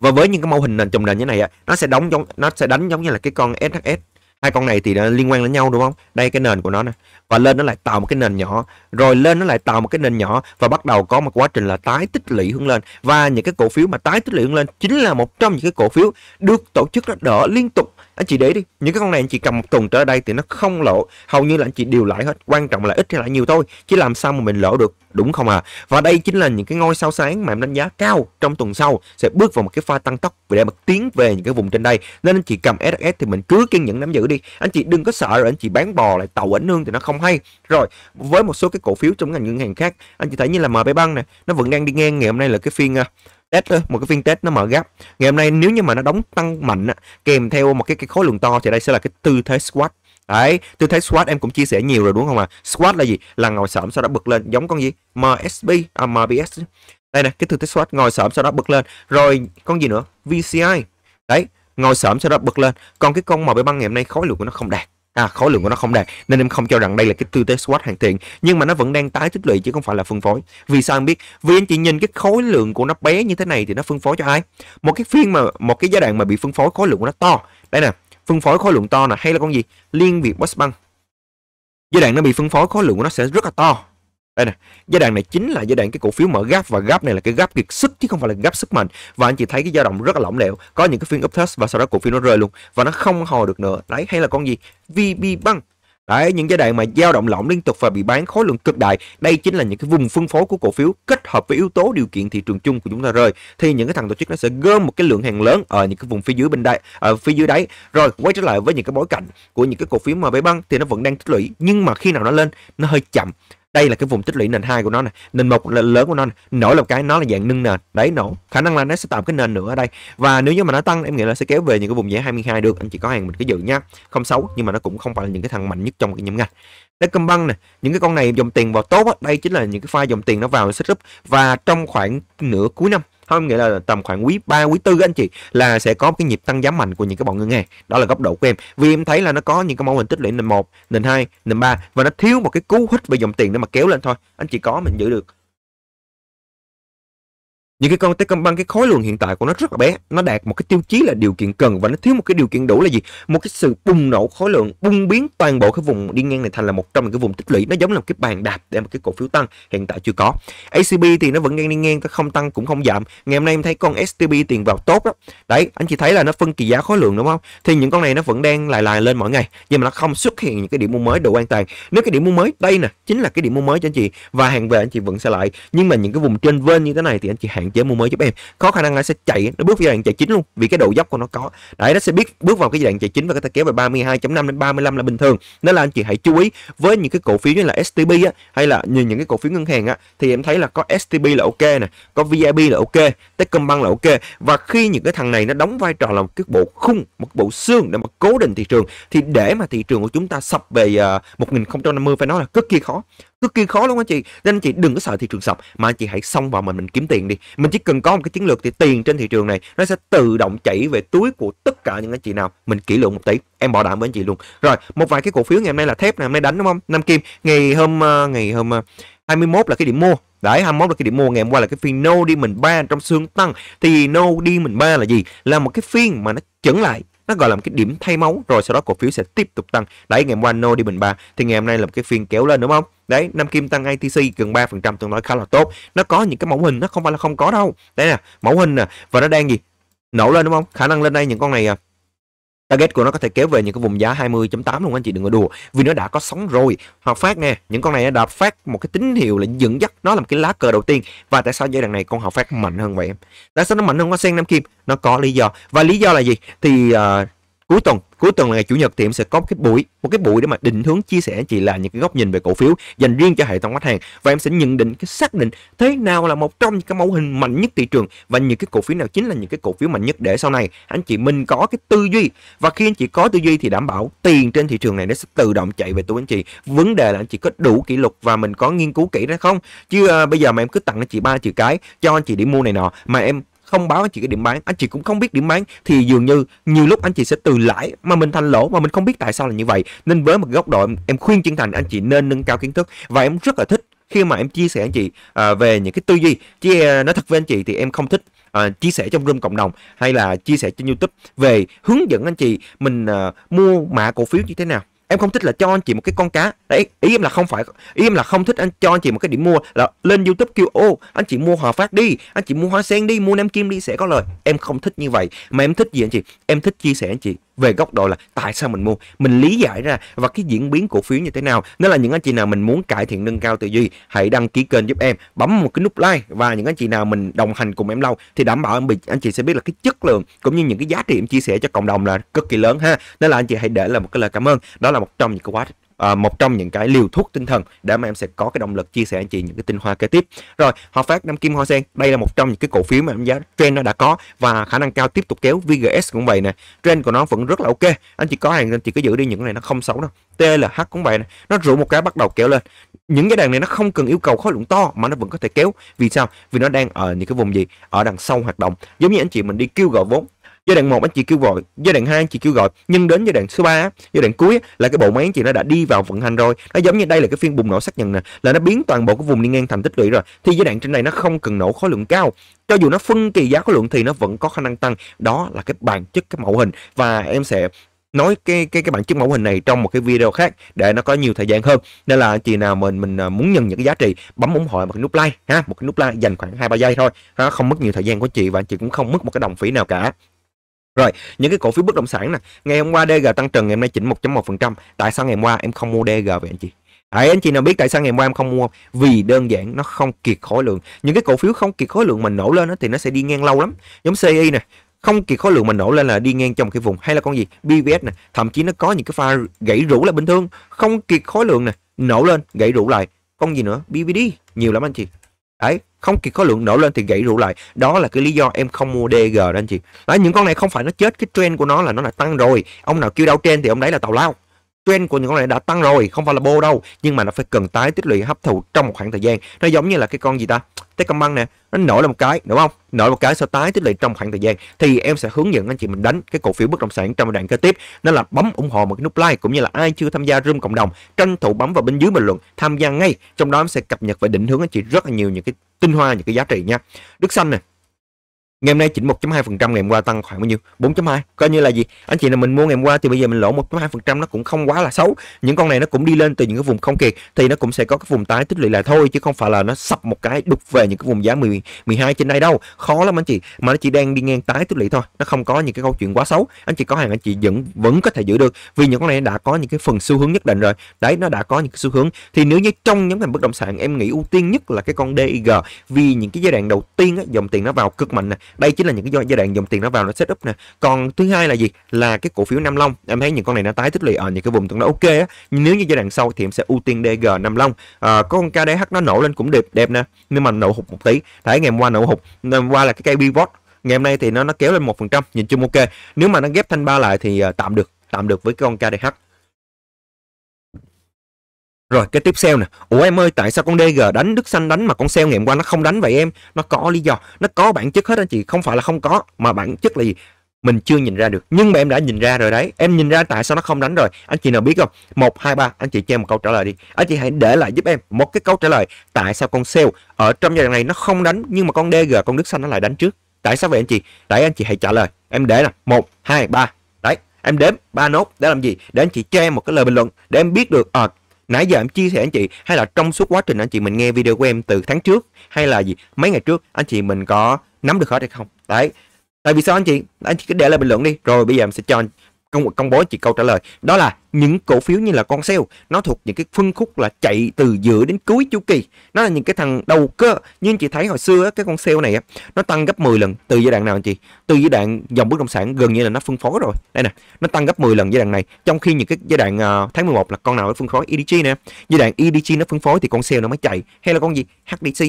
[SPEAKER 1] và với những cái mô hình nền chùm nền như này nó sẽ đóng giống nó sẽ đánh giống như là cái con SHS hai con này thì nó liên quan đến nhau đúng không đây cái nền của nó nè và lên nó lại tạo một cái nền nhỏ rồi lên nó lại tạo một cái nền nhỏ và bắt đầu có một quá trình là tái tích lũy hướng lên và những cái cổ phiếu mà tái tích lũy hướng lên chính là một trong những cái cổ phiếu được tổ chức nó đỡ liên tục anh chị để đi những cái con này anh chị cầm một tuần trở đây thì nó không lộ hầu như là anh chị đều lãi hết quan trọng là ít hay lãi nhiều thôi chứ làm sao mà mình lỗ được đúng không à và đây chính là những cái ngôi sao sáng mà em đánh giá cao trong tuần sau sẽ bước vào một cái pha tăng tốc để mà tiến về những cái vùng trên đây nên anh chị cầm SS thì mình cứ kiên nhẫn nắm giữ đi anh chị đừng có sợ rồi anh chị bán bò lại tàu ảnh hương thì nó không hay rồi với một số cái cổ phiếu trong ngành ngân hàng khác anh chị thấy như là MB Bank nè nó vẫn đang đi ngang ngày hôm nay là cái phiên à, test thôi một cái phiên test nó mở gap ngày hôm nay nếu như mà nó đóng tăng mạnh kèm theo một cái, cái khối lượng to thì đây sẽ là cái tư thế squat Đấy, tư thế squat em cũng chia sẻ nhiều rồi đúng không ạ? À? Squat là gì? Là ngồi sẫm sau đó bật lên giống con gì? MSB, à MBS. Đây nè, cái tư thế squat ngồi sẫm sau đó bật lên. Rồi con gì nữa? VCI. Đấy, ngồi sẫm sau đó bật lên. Còn cái con mà bê băng ngày hôm nay khối lượng của nó không đạt à, khối lượng của nó không đạt nên em không cho rằng đây là cái tư thế SWOT hoàn thiện nhưng mà nó vẫn đang tái tích lũy chứ không phải là phân phối vì sao em biết vì anh chị nhìn cái khối lượng của nó bé như thế này thì nó phân phối cho ai một cái phiên mà một cái giai đoạn mà bị phân phối khối lượng của nó to đây nè phân phối khối lượng to nè hay là con gì liên việt boss băng giai đoạn nó bị phân phối khối lượng của nó sẽ rất là to đây nè giai đoạn này chính là giai đoạn cái cổ phiếu mở gap và gap này là cái gap kiệt sức chứ không phải là gap sức mạnh và anh chị thấy cái dao động rất là lỏng lẻo có những cái phiên up test và sau đó cổ phiếu nó rơi luôn và nó không hồi được nữa đấy hay là con gì vb băng Đấy, những giai đoạn mà dao động lỏng liên tục và bị bán khối lượng cực đại, đây chính là những cái vùng phân phối của cổ phiếu kết hợp với yếu tố điều kiện thị trường chung của chúng ta rơi. Thì những cái thằng tổ chức nó sẽ gom một cái lượng hàng lớn ở những cái vùng phía dưới bên đây, ở phía dưới đấy. Rồi quay trở lại với những cái bối cảnh của những cái cổ phiếu mà bé băng thì nó vẫn đang tích lũy, nhưng mà khi nào nó lên nó hơi chậm đây là cái vùng tích lũy nền hai của nó này nền một là lớn của nó này. nổi là cái nó là dạng nâng nền đấy nổ khả năng là nó sẽ tạo cái nền nữa ở đây và nếu như mà nó tăng em nghĩ là sẽ kéo về những cái vùng giá 22 được anh chị có hàng mình cứ giữ nhá không xấu nhưng mà nó cũng không phải là những cái thằng mạnh nhất trong cái nhóm ngành Techcombank này những cái con này dòng tiền vào tốt á, đây chính là những cái pha dòng tiền nó vào sẽ giúp và trong khoảng nửa cuối năm không nghĩa là tầm khoảng quý 3 quý 4 anh chị là sẽ có cái nhịp tăng giá mạnh của những cái bọn ngân hàng đó là góc độ của em vì em thấy là nó có những cái mẫu hình tích lũy nền một nền 2 nền 3 và nó thiếu một cái cú hích về dòng tiền để mà kéo lên thôi anh chị có mình giữ được những cái con Techcombank cái khối lượng hiện tại của nó rất là bé nó đạt một cái tiêu chí là điều kiện cần và nó thiếu một cái điều kiện đủ là gì một cái sự bùng nổ khối lượng bung biến toàn bộ cái vùng đi ngang này thành là một trong những cái vùng tích lũy nó giống là một cái bàn đạp để một cái cổ phiếu tăng hiện tại chưa có ACB thì nó vẫn ngang đi ngang nó không tăng cũng không giảm ngày hôm nay em thấy con STB tiền vào tốt đó đấy anh chị thấy là nó phân kỳ giá khối lượng đúng không thì những con này nó vẫn đang lại lại lên mỗi ngày nhưng mà nó không xuất hiện những cái điểm mua mới đủ an toàn nếu cái điểm mua mới đây nè chính là cái điểm mua mới cho anh chị và hàng về anh chị vẫn sẽ lại nhưng mà những cái vùng trên vên như thế này thì anh chị hạn hạn chế mua mới giúp em có khả năng nó sẽ chạy nó bước vào giai đoạn chạy chính luôn vì cái độ dốc của nó có đấy nó sẽ biết bước vào cái giai đoạn chạy chính và có thể kéo về 32.5 đến 35 là bình thường nên là anh chị hãy chú ý với những cái cổ phiếu như là STB á, hay là như những cái cổ phiếu ngân hàng á, thì em thấy là có STB là ok nè có VIP là ok Techcombank là ok và khi những cái thằng này nó đóng vai trò là một cái bộ khung một bộ xương để mà cố định thị trường thì để mà thị trường của chúng ta sập về uh, à, 1050 phải nói là cực kỳ khó cực kỳ khó luôn anh chị nên anh chị đừng có sợ thị trường sập mà anh chị hãy xông vào mình mình kiếm tiền đi mình chỉ cần có một cái chiến lược thì tiền trên thị trường này nó sẽ tự động chảy về túi của tất cả những anh chị nào mình kỹ lượng một tí em bảo đảm với anh chị luôn rồi một vài cái cổ phiếu ngày hôm nay là thép ngày hôm nay đánh đúng không nam kim ngày hôm ờ, ngày hôm 21 ờ, là cái điểm mua Đấy, 21 là cái điểm mua ngày hôm qua là cái phiên no đi mình ba trong xương tăng Thì no đi mình ba là gì? Là một cái phiên mà nó chững lại nó gọi là một cái điểm thay máu rồi sau đó cổ phiếu sẽ tiếp tục tăng đấy ngày hôm qua no đi bình ba thì ngày hôm nay là một cái phiên kéo lên đúng không đấy năm kim tăng ITC gần 3% tôi nói khá là tốt nó có những cái mẫu hình nó không phải là không có đâu đấy nè mẫu hình nè và nó đang gì nổ lên đúng không khả năng lên đây những con này à target của nó có thể kéo về những cái vùng giá 20.8 luôn anh chị đừng có đùa vì nó đã có sóng rồi họ phát nè những con này đã phát một cái tín hiệu là dẫn dắt nó làm cái lá cờ đầu tiên và tại sao giai đoạn này con họ phát mạnh hơn vậy em tại sao nó mạnh hơn hoa sen nam kim nó có lý do và lý do là gì thì uh, cuối tuần cuối tuần là ngày chủ nhật thì em sẽ có một cái buổi một cái buổi để mà định hướng chia sẻ chị là những cái góc nhìn về cổ phiếu dành riêng cho hệ thống khách hàng và em sẽ nhận định cái xác định thế nào là một trong những cái mẫu hình mạnh nhất thị trường và những cái cổ phiếu nào chính là những cái cổ phiếu mạnh nhất để sau này anh chị mình có cái tư duy và khi anh chị có tư duy thì đảm bảo tiền trên thị trường này nó sẽ tự động chạy về túi anh chị vấn đề là anh chị có đủ kỷ lục và mình có nghiên cứu kỹ ra không chứ à, bây giờ mà em cứ tặng anh chị ba triệu cái cho anh chị đi mua này nọ mà em không báo anh chị cái điểm bán anh chị cũng không biết điểm bán thì dường như nhiều lúc anh chị sẽ từ lãi mà mình thành lỗ mà mình không biết tại sao là như vậy nên với một góc độ em, khuyên chân thành anh chị nên nâng cao kiến thức và em rất là thích khi mà em chia sẻ anh chị à, về những cái tư duy chứ à, nói thật với anh chị thì em không thích à, chia sẻ trong room cộng đồng hay là chia sẻ trên youtube về hướng dẫn anh chị mình à, mua mã cổ phiếu như thế nào em không thích là cho anh chị một cái con cá đấy ý em là không phải ý em là không thích anh cho anh chị một cái điểm mua là lên youtube kêu ô anh chị mua hòa phát đi anh chị mua hoa sen đi mua nam kim đi sẽ có lời em không thích như vậy mà em thích gì anh chị em thích chia sẻ anh chị về góc độ là tại sao mình mua mình lý giải ra và cái diễn biến cổ phiếu như thế nào nếu là những anh chị nào mình muốn cải thiện nâng cao tư duy hãy đăng ký kênh giúp em bấm một cái nút like và những anh chị nào mình đồng hành cùng em lâu thì đảm bảo em bị anh chị sẽ biết là cái chất lượng cũng như những cái giá trị em chia sẻ cho cộng đồng là cực kỳ lớn ha nên là anh chị hãy để là một cái lời cảm ơn đó là một trong những cái quá à, một trong những cái liều thuốc tinh thần để mà em sẽ có cái động lực chia sẻ anh chị những cái tinh hoa kế tiếp rồi họ phát năm kim hoa sen đây là một trong những cái cổ phiếu mà em giá trend nó đã có và khả năng cao tiếp tục kéo vgs cũng vậy nè trend của nó vẫn rất là ok anh chị có hàng anh chị cứ giữ đi những cái này nó không xấu đâu TLH cũng vậy này. nó rủ một cái bắt đầu kéo lên những cái đàn này nó không cần yêu cầu khối lượng to mà nó vẫn có thể kéo vì sao vì nó đang ở những cái vùng gì ở đằng sau hoạt động giống như anh chị mình đi kêu gọi vốn giai đoạn 1 anh chị kêu gọi giai đoạn 2 anh chị kêu gọi nhưng đến giai đoạn số 3 giai đoạn cuối là cái bộ máy anh chị nó đã đi vào vận hành rồi nó giống như đây là cái phiên bùng nổ xác nhận nè là nó biến toàn bộ cái vùng đi ngang thành tích lũy rồi thì giai đoạn trên này nó không cần nổ khối lượng cao cho dù nó phân kỳ giá khối lượng thì nó vẫn có khả năng tăng đó là cái bản chất cái mẫu hình và em sẽ nói cái cái cái bản chất mẫu hình này trong một cái video khác để nó có nhiều thời gian hơn nên là chị nào mình mình à, muốn nhận những cái giá trị bấm ủng hộ một cái nút like ha một cái nút like dành khoảng hai ba giây thôi không mất nhiều thời gian của chị và chị cũng không mất một cái đồng phí nào cả rồi, những cái cổ phiếu bất động sản nè, ngày hôm qua DG tăng trần, ngày hôm nay chỉnh 1.1%. Tại sao ngày hôm qua em không mua DG vậy anh chị? Đấy, anh chị nào biết tại sao ngày hôm qua em không mua Vì đơn giản nó không kiệt khối lượng. Những cái cổ phiếu không kiệt khối lượng mà nổ lên đó, thì nó sẽ đi ngang lâu lắm. Giống CI nè, không kiệt khối lượng mà nổ lên là đi ngang trong cái vùng hay là con gì BVS nè, thậm chí nó có những cái pha gãy rũ là bình thường, không kiệt khối lượng nè, nổ lên, gãy rũ lại. Con gì nữa? BVD, nhiều lắm anh chị ấy không kịp có lượng nổ lên thì gãy rủ lại. Đó là cái lý do em không mua DG đó anh chị. Đấy, những con này không phải nó chết, cái trend của nó là nó là tăng rồi. Ông nào kêu đau trên thì ông đấy là tàu lao. Trend của những con này đã tăng rồi, không phải là bô đâu, nhưng mà nó phải cần tái tích lũy hấp thụ trong một khoảng thời gian. Nó giống như là cái con gì ta? Techcombank nè, nó nổi lên một cái, đúng không? Nổi một cái sau tái tích lũy trong khoảng thời gian thì em sẽ hướng dẫn anh chị mình đánh cái cổ phiếu bất động sản trong đoạn kế tiếp. Nên là bấm ủng hộ một cái nút like cũng như là ai chưa tham gia room cộng đồng, tranh thủ bấm vào bên dưới bình luận tham gia ngay. Trong đó em sẽ cập nhật và định hướng anh chị rất là nhiều những cái tinh hoa những cái giá trị nha. Đức xanh nè, ngày hôm nay chỉnh 1.2% ngày hôm qua tăng khoảng bao nhiêu 4.2 coi như là gì anh chị là mình mua ngày hôm qua thì bây giờ mình lỗ 1.2% nó cũng không quá là xấu những con này nó cũng đi lên từ những cái vùng không kiệt thì nó cũng sẽ có cái vùng tái tích lũy lại thôi chứ không phải là nó sập một cái đục về những cái vùng giá 10 12 trên đây đâu khó lắm anh chị mà nó chỉ đang đi ngang tái tích lũy thôi nó không có những cái câu chuyện quá xấu anh chị có hàng anh chị vẫn vẫn có thể giữ được vì những con này đã có những cái phần xu hướng nhất định rồi đấy nó đã có những cái xu hướng thì nếu như trong nhóm ngành bất động sản em nghĩ ưu tiên nhất là cái con DIG vì những cái giai đoạn đầu tiên á, dòng tiền nó vào cực mạnh này đây chính là những cái giai đoạn dòng tiền nó vào nó set up nè còn thứ hai là gì là cái cổ phiếu Nam Long em thấy những con này nó tái tích lũy ở những cái vùng tương đối ok á nhưng nếu như giai đoạn sau thì em sẽ ưu tiên DG Nam Long à, có con KDH nó nổ lên cũng đẹp đẹp nè nhưng mà nổ hụt một tí thấy ngày hôm qua nổ hụt ngày hôm qua là cái cây pivot ngày hôm nay thì nó nó kéo lên một phần trăm nhìn chung ok nếu mà nó ghép thanh ba lại thì à, tạm được tạm được với cái con KDH rồi cái tiếp theo nè Ủa em ơi tại sao con DG đánh Đức Xanh đánh Mà con Seo ngày hôm qua nó không đánh vậy em Nó có lý do Nó có bản chất hết anh chị Không phải là không có Mà bản chất là gì mình chưa nhìn ra được nhưng mà em đã nhìn ra rồi đấy em nhìn ra tại sao nó không đánh rồi anh chị nào biết không một hai ba anh chị cho em một câu trả lời đi anh chị hãy để lại giúp em một cái câu trả lời tại sao con sale ở trong giai đoạn này nó không đánh nhưng mà con dg con đức xanh nó lại đánh trước tại sao vậy anh chị đấy anh chị hãy trả lời em để là một hai ba đấy em đếm ba nốt để làm gì để anh chị cho em một cái lời bình luận để em biết được à, nãy giờ em chia sẻ anh chị hay là trong suốt quá trình anh chị mình nghe video của em từ tháng trước hay là gì mấy ngày trước anh chị mình có nắm được hết hay không đấy tại vì sao anh chị anh chị cứ để lại bình luận đi rồi bây giờ em sẽ cho công công bố chị câu trả lời đó là những cổ phiếu như là con sale nó thuộc những cái phân khúc là chạy từ giữa đến cuối chu kỳ nó là những cái thằng đầu cơ nhưng chị thấy hồi xưa cái con sale này nó tăng gấp 10 lần từ giai đoạn nào chị từ giai đoạn dòng bất động sản gần như là nó phân phối rồi đây nè nó tăng gấp 10 lần giai đoạn này trong khi những cái giai đoạn uh, tháng 11 là con nào nó phân phối EDG nè giai đoạn EDG nó phân phối thì con sale nó mới chạy hay là con gì HDC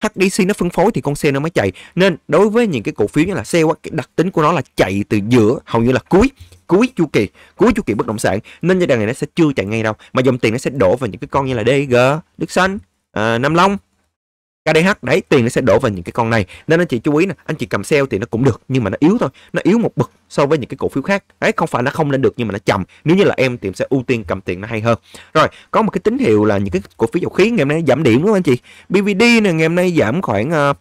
[SPEAKER 1] HDC nó phân phối thì con xe nó mới chạy nên đối với những cái cổ phiếu như là xe cái đặc tính của nó là chạy từ giữa hầu như là cuối cuối chu kỳ cuối chu kỳ bất động sản nên giai đoạn này nó sẽ chưa chạy ngay đâu mà dòng tiền nó sẽ đổ vào những cái con như là DG Đức Xanh à, Nam Long KDH đấy tiền nó sẽ đổ vào những cái con này nên anh chị chú ý nè anh chị cầm sell thì nó cũng được nhưng mà nó yếu thôi nó yếu một bậc so với những cái cổ phiếu khác đấy không phải nó không lên được nhưng mà nó chậm nếu như là em thì em sẽ ưu tiên cầm tiền nó hay hơn rồi có một cái tín hiệu là những cái cổ phiếu dầu khí ngày hôm nay giảm điểm đúng không anh chị BVD này ngày hôm nay giảm khoảng uh,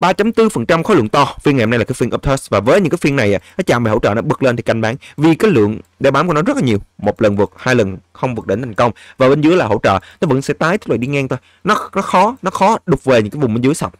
[SPEAKER 1] 3.4% khối lượng to phiên ngày hôm nay là cái phiên upthrust và với những cái phiên này nó chạm về hỗ trợ nó bật lên thì canh bán vì cái lượng để bán của nó rất là nhiều một lần vượt hai lần không vượt đỉnh thành công và bên dưới là hỗ trợ nó vẫn sẽ tái tức là đi ngang thôi nó nó khó nó khó đục về những cái vùng bên dưới sập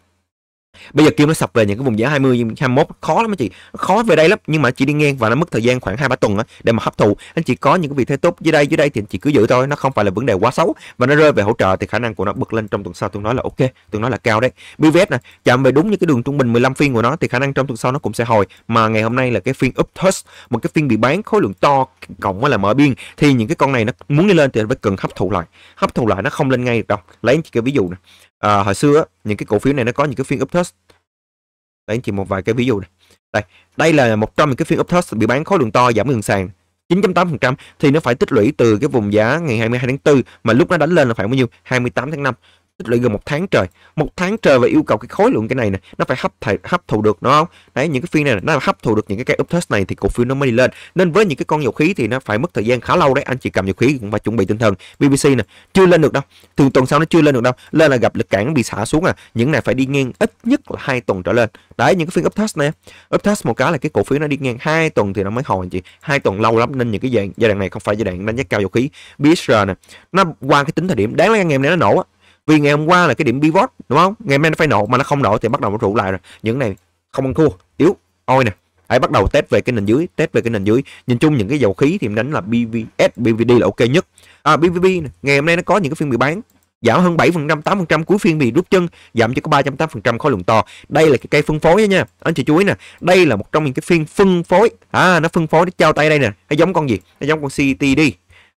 [SPEAKER 1] bây giờ kim nó sập về những cái vùng giá 20 21 khó lắm anh chị khó về đây lắm nhưng mà chị đi ngang và nó mất thời gian khoảng hai ba tuần á để mà hấp thụ anh chị có những cái vị thế tốt dưới đây dưới đây thì anh chị cứ giữ thôi nó không phải là vấn đề quá xấu và nó rơi về hỗ trợ thì khả năng của nó bật lên trong tuần sau tôi nói là ok tôi nói là cao đấy BVS nè chạm về đúng như cái đường trung bình 15 phiên của nó thì khả năng trong tuần sau nó cũng sẽ hồi mà ngày hôm nay là cái phiên up thrust một cái phiên bị bán khối lượng to cộng với là mở biên thì những cái con này nó muốn đi lên thì phải cần hấp thụ lại hấp thụ lại nó không lên ngay được đâu lấy anh chị cái ví dụ này à, hồi xưa những cái cổ phiếu này nó có những cái phiên up thrust đấy chỉ một vài cái ví dụ này đây đây là một trong những cái phiên up thrust bị bán khối lượng to giảm gần sàn 9.8% thì nó phải tích lũy từ cái vùng giá ngày 22 tháng 4 mà lúc nó đánh lên là khoảng bao nhiêu 28 tháng 5 tích lũy gần một tháng trời một tháng trời và yêu cầu cái khối lượng cái này nè, nó phải hấp thải, hấp thụ được nó không đấy những cái phiên này nó hấp thụ được những cái cây uptest này thì cổ phiếu nó mới đi lên nên với những cái con dầu khí thì nó phải mất thời gian khá lâu đấy anh chị cầm dầu khí cũng phải chuẩn bị tinh thần BBC nè chưa lên được đâu thường tuần sau nó chưa lên được đâu lên là gặp lực cản bị xả xuống à những này phải đi ngang ít nhất là hai tuần trở lên đấy những cái phiên uptest này uptest một cái là cái cổ phiếu nó đi ngang hai tuần thì nó mới hồi anh chị hai tuần lâu lắm nên những cái dạng giai đoạn này không phải giai đoạn đánh giá cao dầu khí BSR nè nó qua cái tính thời điểm đáng lẽ anh em nay nó nổ vì ngày hôm qua là cái điểm pivot đúng không ngày phải nổ mà nó không nổ thì bắt đầu nó trụ lại rồi những này không ăn thua yếu ôi nè hãy bắt đầu test về cái nền dưới test về cái nền dưới nhìn chung những cái dầu khí thì mình đánh là BVS BVD là ok nhất à, BVB ngày hôm nay nó có những cái phiên bị bán giảm hơn 7% 8% cuối phiên bị rút chân giảm chỉ có 308% khối lượng to đây là cái cây phân phối nha anh chị chú ý nè đây là một trong những cái phiên phân phối à nó phân phối nó trao tay đây nè nó giống con gì nó giống con CTD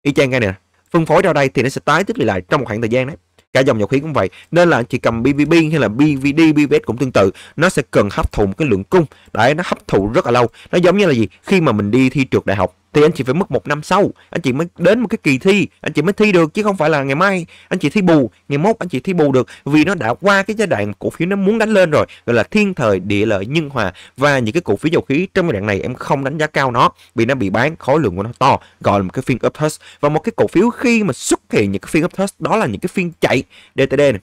[SPEAKER 1] y chang cái nè phân phối ra đây thì nó sẽ tái tích lại trong một khoảng thời gian đấy cả dòng dầu khí cũng vậy nên là chỉ cầm BVB hay là BVD BVS cũng tương tự nó sẽ cần hấp thụ một cái lượng cung đấy nó hấp thụ rất là lâu nó giống như là gì khi mà mình đi thi trượt đại học thì anh chị phải mất một năm sau anh chị mới đến một cái kỳ thi anh chị mới thi được chứ không phải là ngày mai anh chị thi bù ngày mốt anh chị thi bù được vì nó đã qua cái giai đoạn cổ phiếu nó muốn đánh lên rồi gọi là thiên thời địa lợi nhân hòa và những cái cổ phiếu dầu khí trong giai đoạn này em không đánh giá cao nó vì nó bị bán khối lượng của nó to gọi là một cái phiên up thrust và một cái cổ phiếu khi mà xuất hiện những cái phiên up thrust đó là những cái phiên chạy DTD này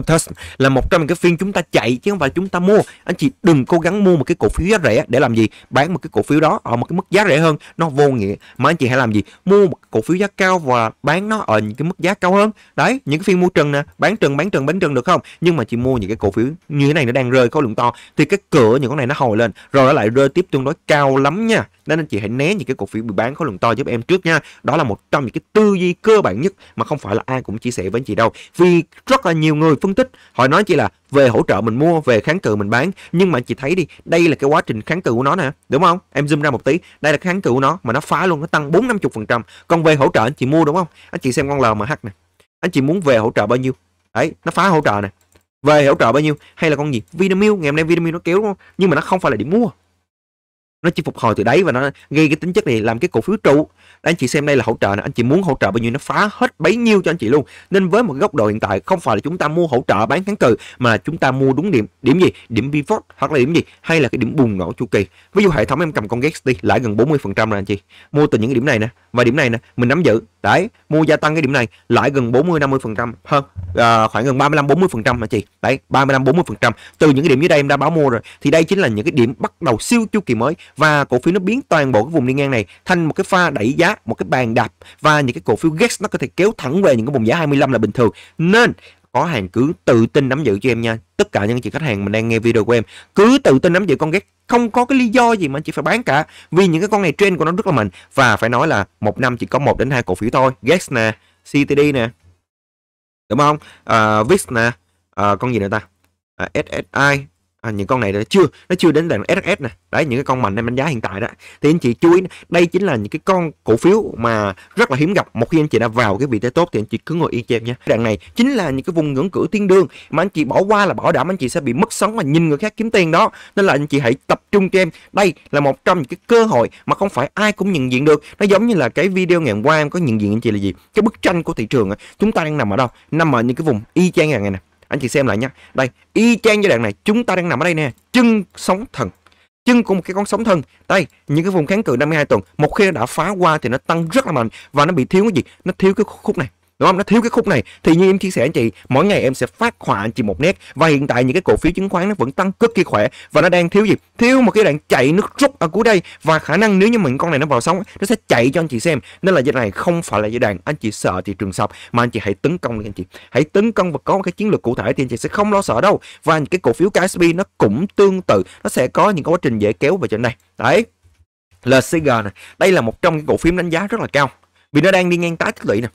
[SPEAKER 1] Optus là một trong những cái phiên chúng ta chạy chứ không phải chúng ta mua. Anh chị đừng cố gắng mua một cái cổ phiếu giá rẻ để làm gì? Bán một cái cổ phiếu đó ở một cái mức giá rẻ hơn nó vô nghĩa. Mà anh chị hãy làm gì? Mua một cổ phiếu giá cao và bán nó ở những cái mức giá cao hơn. Đấy, những cái phiên mua trần nè, bán trần bán trần bán trần được không? Nhưng mà chị mua những cái cổ phiếu như thế này nó đang rơi khối lượng to thì cái cửa những con này nó hồi lên rồi nó lại rơi tiếp tương đối cao lắm nha. Nên anh chị hãy né những cái cổ phiếu bị bán khối lượng to giúp em trước nha. Đó là một trong những cái tư duy cơ bản nhất mà không phải là ai cũng chia sẻ với anh chị đâu. Vì rất là nhiều người phân tích họ nói chỉ là về hỗ trợ mình mua về kháng cự mình bán nhưng mà chị thấy đi đây là cái quá trình kháng cự của nó nè đúng không em zoom ra một tí đây là kháng cự của nó mà nó phá luôn nó tăng bốn năm phần trăm còn về hỗ trợ anh chị mua đúng không anh chị xem con lmh nè anh chị muốn về hỗ trợ bao nhiêu đấy nó phá hỗ trợ nè về hỗ trợ bao nhiêu hay là con gì vinamilk ngày hôm nay vinamilk nó kéo đúng không nhưng mà nó không phải là điểm mua nó chỉ phục hồi từ đấy và nó gây cái tính chất này làm cái cổ phiếu trụ anh chị xem đây là hỗ trợ này anh chị muốn hỗ trợ bao nhiêu nó phá hết bấy nhiêu cho anh chị luôn nên với một góc độ hiện tại không phải là chúng ta mua hỗ trợ bán kháng cự mà chúng ta mua đúng điểm điểm gì điểm pivot hoặc là điểm gì hay là cái điểm bùng nổ chu kỳ ví dụ hệ thống em cầm con Gexty lãi gần 40 phần trăm rồi anh chị mua từ những cái điểm này nè và điểm này nè mình nắm giữ Đấy, mua gia tăng cái điểm này lãi gần 40 50% hơn à, khoảng gần 35 40% hả chị? Đấy, 35 40%. Từ những cái điểm dưới đây em đã báo mua rồi thì đây chính là những cái điểm bắt đầu siêu chu kỳ mới và cổ phiếu nó biến toàn bộ cái vùng đi ngang này thành một cái pha đẩy giá, một cái bàn đạp và những cái cổ phiếu gas nó có thể kéo thẳng về những cái vùng giá 25 là bình thường. Nên có hàng cứ tự tin nắm giữ cho em nha tất cả những chị khách hàng mình đang nghe video của em cứ tự tin nắm giữ con ghét không có cái lý do gì mà anh chị phải bán cả vì những cái con này trend của nó rất là mạnh và phải nói là một năm chỉ có một đến hai cổ phiếu thôi GEX nè CTD nè đúng không à, VIX nè à, con gì nữa ta à, SSI à, những con này nó chưa nó chưa đến đoạn SRS nè đấy những cái con mạnh em đánh giá hiện tại đó thì anh chị chú ý đây chính là những cái con cổ phiếu mà rất là hiếm gặp một khi anh chị đã vào cái vị thế tốt thì anh chị cứ ngồi yên chang nha đoạn này chính là những cái vùng ngưỡng cửa thiên đường mà anh chị bỏ qua là bảo đảm anh chị sẽ bị mất sống và nhìn người khác kiếm tiền đó nên là anh chị hãy tập trung cho em đây là một trong những cái cơ hội mà không phải ai cũng nhận diện được nó giống như là cái video ngày hôm qua em có nhận diện anh chị là gì cái bức tranh của thị trường chúng ta đang nằm ở đâu nằm ở những cái vùng y chang này nè anh chị xem lại nha đây y chang giai đoạn này chúng ta đang nằm ở đây nè chân sóng thần chân của một cái con sóng thần đây những cái vùng kháng cự 52 tuần một khi nó đã phá qua thì nó tăng rất là mạnh và nó bị thiếu cái gì nó thiếu cái khúc này đúng không nó thiếu cái khúc này thì như em chia sẻ anh chị mỗi ngày em sẽ phát họa anh chị một nét và hiện tại những cái cổ phiếu chứng khoán nó vẫn tăng cực kỳ khỏe và nó đang thiếu gì thiếu một cái đoạn chạy nước rút ở cuối đây và khả năng nếu như mình con này nó vào sóng nó sẽ chạy cho anh chị xem nên là giai này không phải là giai đoạn anh chị sợ thị trường sập mà anh chị hãy tấn công đi anh chị hãy tấn công và có một cái chiến lược cụ thể thì anh chị sẽ không lo sợ đâu và những cái cổ phiếu KSB nó cũng tương tự nó sẽ có những cái quá trình dễ kéo về trên này đấy LCG này đây là một trong những cổ phiếu đánh giá rất là cao vì nó đang đi ngang tái tích lũy nè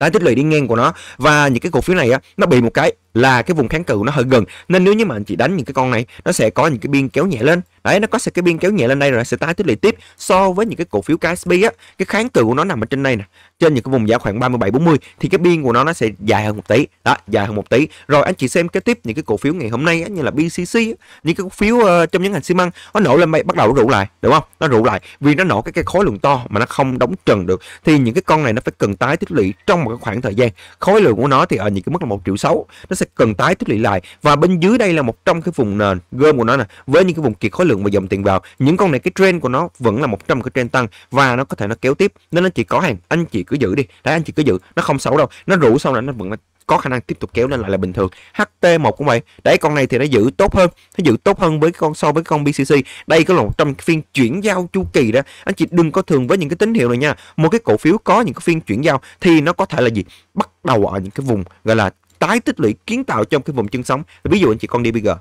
[SPEAKER 1] Đấy, tích lũy đi ngang của nó và những cái cổ phiếu này á nó bị một cái là cái vùng kháng cự nó hơi gần nên nếu như mà anh chị đánh những cái con này nó sẽ có những cái biên kéo nhẹ lên đấy nó có sẽ cái biên kéo nhẹ lên đây rồi sẽ tái tích lũy tiếp so với những cái cổ phiếu KSP á cái kháng cự của nó nằm ở trên đây nè trên những cái vùng giá khoảng 37 40 thì cái biên của nó nó sẽ dài hơn một tí đó dài hơn một tí rồi anh chị xem kế tiếp những cái cổ phiếu ngày hôm nay á, như là BCC á, những cái cổ phiếu uh, trong những ngành xi măng nó nổ lên bắt đầu nó rụ lại đúng không nó rụ lại vì nó nổ cái cái khối lượng to mà nó không đóng trần được thì những cái con này nó phải cần tái tích lũy trong một cái khoảng thời gian khối lượng của nó thì ở những cái mức là một triệu sáu nó sẽ sẽ cần tái tích lũy lại và bên dưới đây là một trong cái vùng nền gom của nó nè với những cái vùng kiệt khối lượng và dòng tiền vào những con này cái trend của nó vẫn là một trăm cái trend tăng và nó có thể nó kéo tiếp nên anh chị có hàng anh chị cứ giữ đi đấy anh chị cứ giữ nó không xấu đâu nó rủ xong là nó vẫn có khả năng tiếp tục kéo lên lại là bình thường. HT1 cũng vậy. Đấy con này thì nó giữ tốt hơn, nó giữ tốt hơn với con so với con BCC. Đây có là một trong phiên chuyển giao chu kỳ đó. Anh chị đừng có thường với những cái tín hiệu này nha. Một cái cổ phiếu có những cái phiên chuyển giao thì nó có thể là gì? Bắt đầu ở những cái vùng gọi là tái tích lũy kiến tạo trong cái vùng chân sống ví dụ anh chị con đi bây giờ.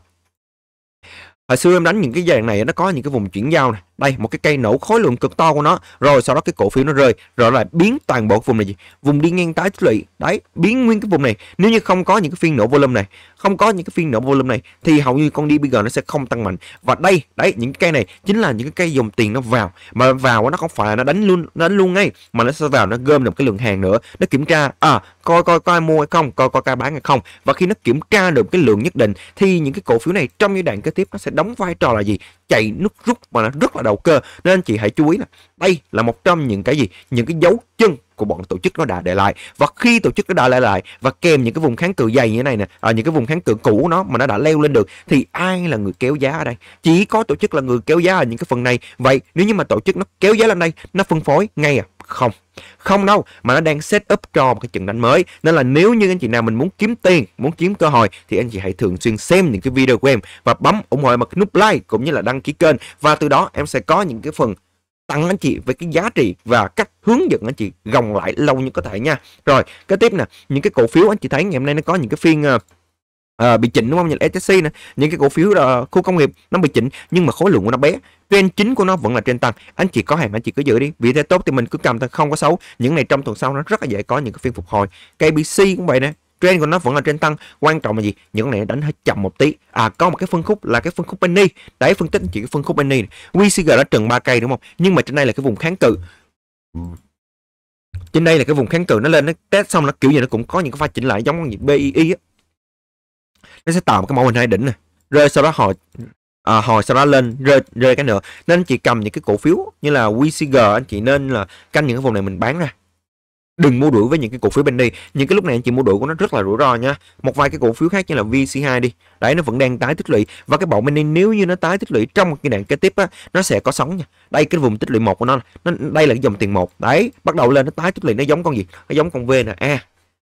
[SPEAKER 1] Hồi xưa em đánh những cái dàn này nó có những cái vùng chuyển giao này. Đây, một cái cây nổ khối lượng cực to của nó. Rồi sau đó cái cổ phiếu nó rơi. Rồi lại biến toàn bộ cái vùng này gì? Vùng đi ngang tái tích lũy. Đấy, biến nguyên cái vùng này. Nếu như không có những cái phiên nổ volume này, không có những cái phiên nổ volume này thì hầu như con đi DBG nó sẽ không tăng mạnh. Và đây, đấy, những cái cây này chính là những cái cây dòng tiền nó vào. Mà vào nó không phải là nó đánh luôn nó đánh luôn ngay mà nó sẽ vào nó gom được cái lượng hàng nữa. Nó kiểm tra à coi coi coi mua hay không, coi coi coi bán hay không. Và khi nó kiểm tra được cái lượng nhất định thì những cái cổ phiếu này trong giai đoạn kế tiếp nó sẽ đóng vai trò là gì chạy nước rút mà nó rất là đầu cơ nên anh chị hãy chú ý là đây là một trong những cái gì những cái dấu chân của bọn tổ chức nó đã để lại và khi tổ chức nó đã để lại và kèm những cái vùng kháng cự dày như thế này nè ở à, những cái vùng kháng cự cũ nó mà nó đã leo lên được thì ai là người kéo giá ở đây chỉ có tổ chức là người kéo giá ở những cái phần này vậy nếu như mà tổ chức nó kéo giá lên đây nó phân phối ngay à không, không đâu, mà nó đang set up cho một cái trận đánh mới. Nên là nếu như anh chị nào mình muốn kiếm tiền, muốn kiếm cơ hội thì anh chị hãy thường xuyên xem những cái video của em và bấm ủng hộ em bằng nút like cũng như là đăng ký kênh và từ đó em sẽ có những cái phần tặng anh chị về cái giá trị và cách hướng dẫn anh chị gồng lại lâu như có thể nha. Rồi, kế tiếp nè, những cái cổ phiếu anh chị thấy ngày hôm nay nó có những cái phiên uh, bị chỉnh đúng không? Nhìn SSC nè, những cái cổ phiếu uh, khu công nghiệp nó bị chỉnh nhưng mà khối lượng của nó bé trên chính của nó vẫn là trên tăng anh chị có hàng anh chị cứ giữ đi vì thế tốt thì mình cứ cầm thôi không có xấu những này trong tuần sau nó rất là dễ có những cái phiên phục hồi KBC cũng vậy nè trên của nó vẫn là trên tăng quan trọng là gì những này đánh hơi chậm một tí à có một cái phân khúc là cái phân khúc penny đấy phân tích chỉ cái phân khúc penny này. WCG đã trần ba cây đúng không nhưng mà trên đây là cái vùng kháng cự trên đây là cái vùng kháng cự nó lên nó test xong nó kiểu gì nó cũng có những cái pha chỉnh lại giống như BII á nó sẽ tạo một cái mẫu hình hai đỉnh này rồi sau đó họ à, hồi sau đó lên rơi rơi cái nữa nên anh chị cầm những cái cổ phiếu như là WCG anh chị nên là canh những cái vùng này mình bán ra đừng mua đuổi với những cái cổ phiếu bên đi những cái lúc này anh chị mua đuổi của nó rất là rủi ro nha một vài cái cổ phiếu khác như là VC2 đi đấy nó vẫn đang tái tích lũy và cái bọn mini nếu như nó tái tích lũy trong cái đoạn kế tiếp á nó sẽ có sóng nha đây cái vùng tích lũy một của nó, nó đây là cái dòng tiền một đấy bắt đầu lên nó tái tích lũy nó giống con gì nó giống con V nè a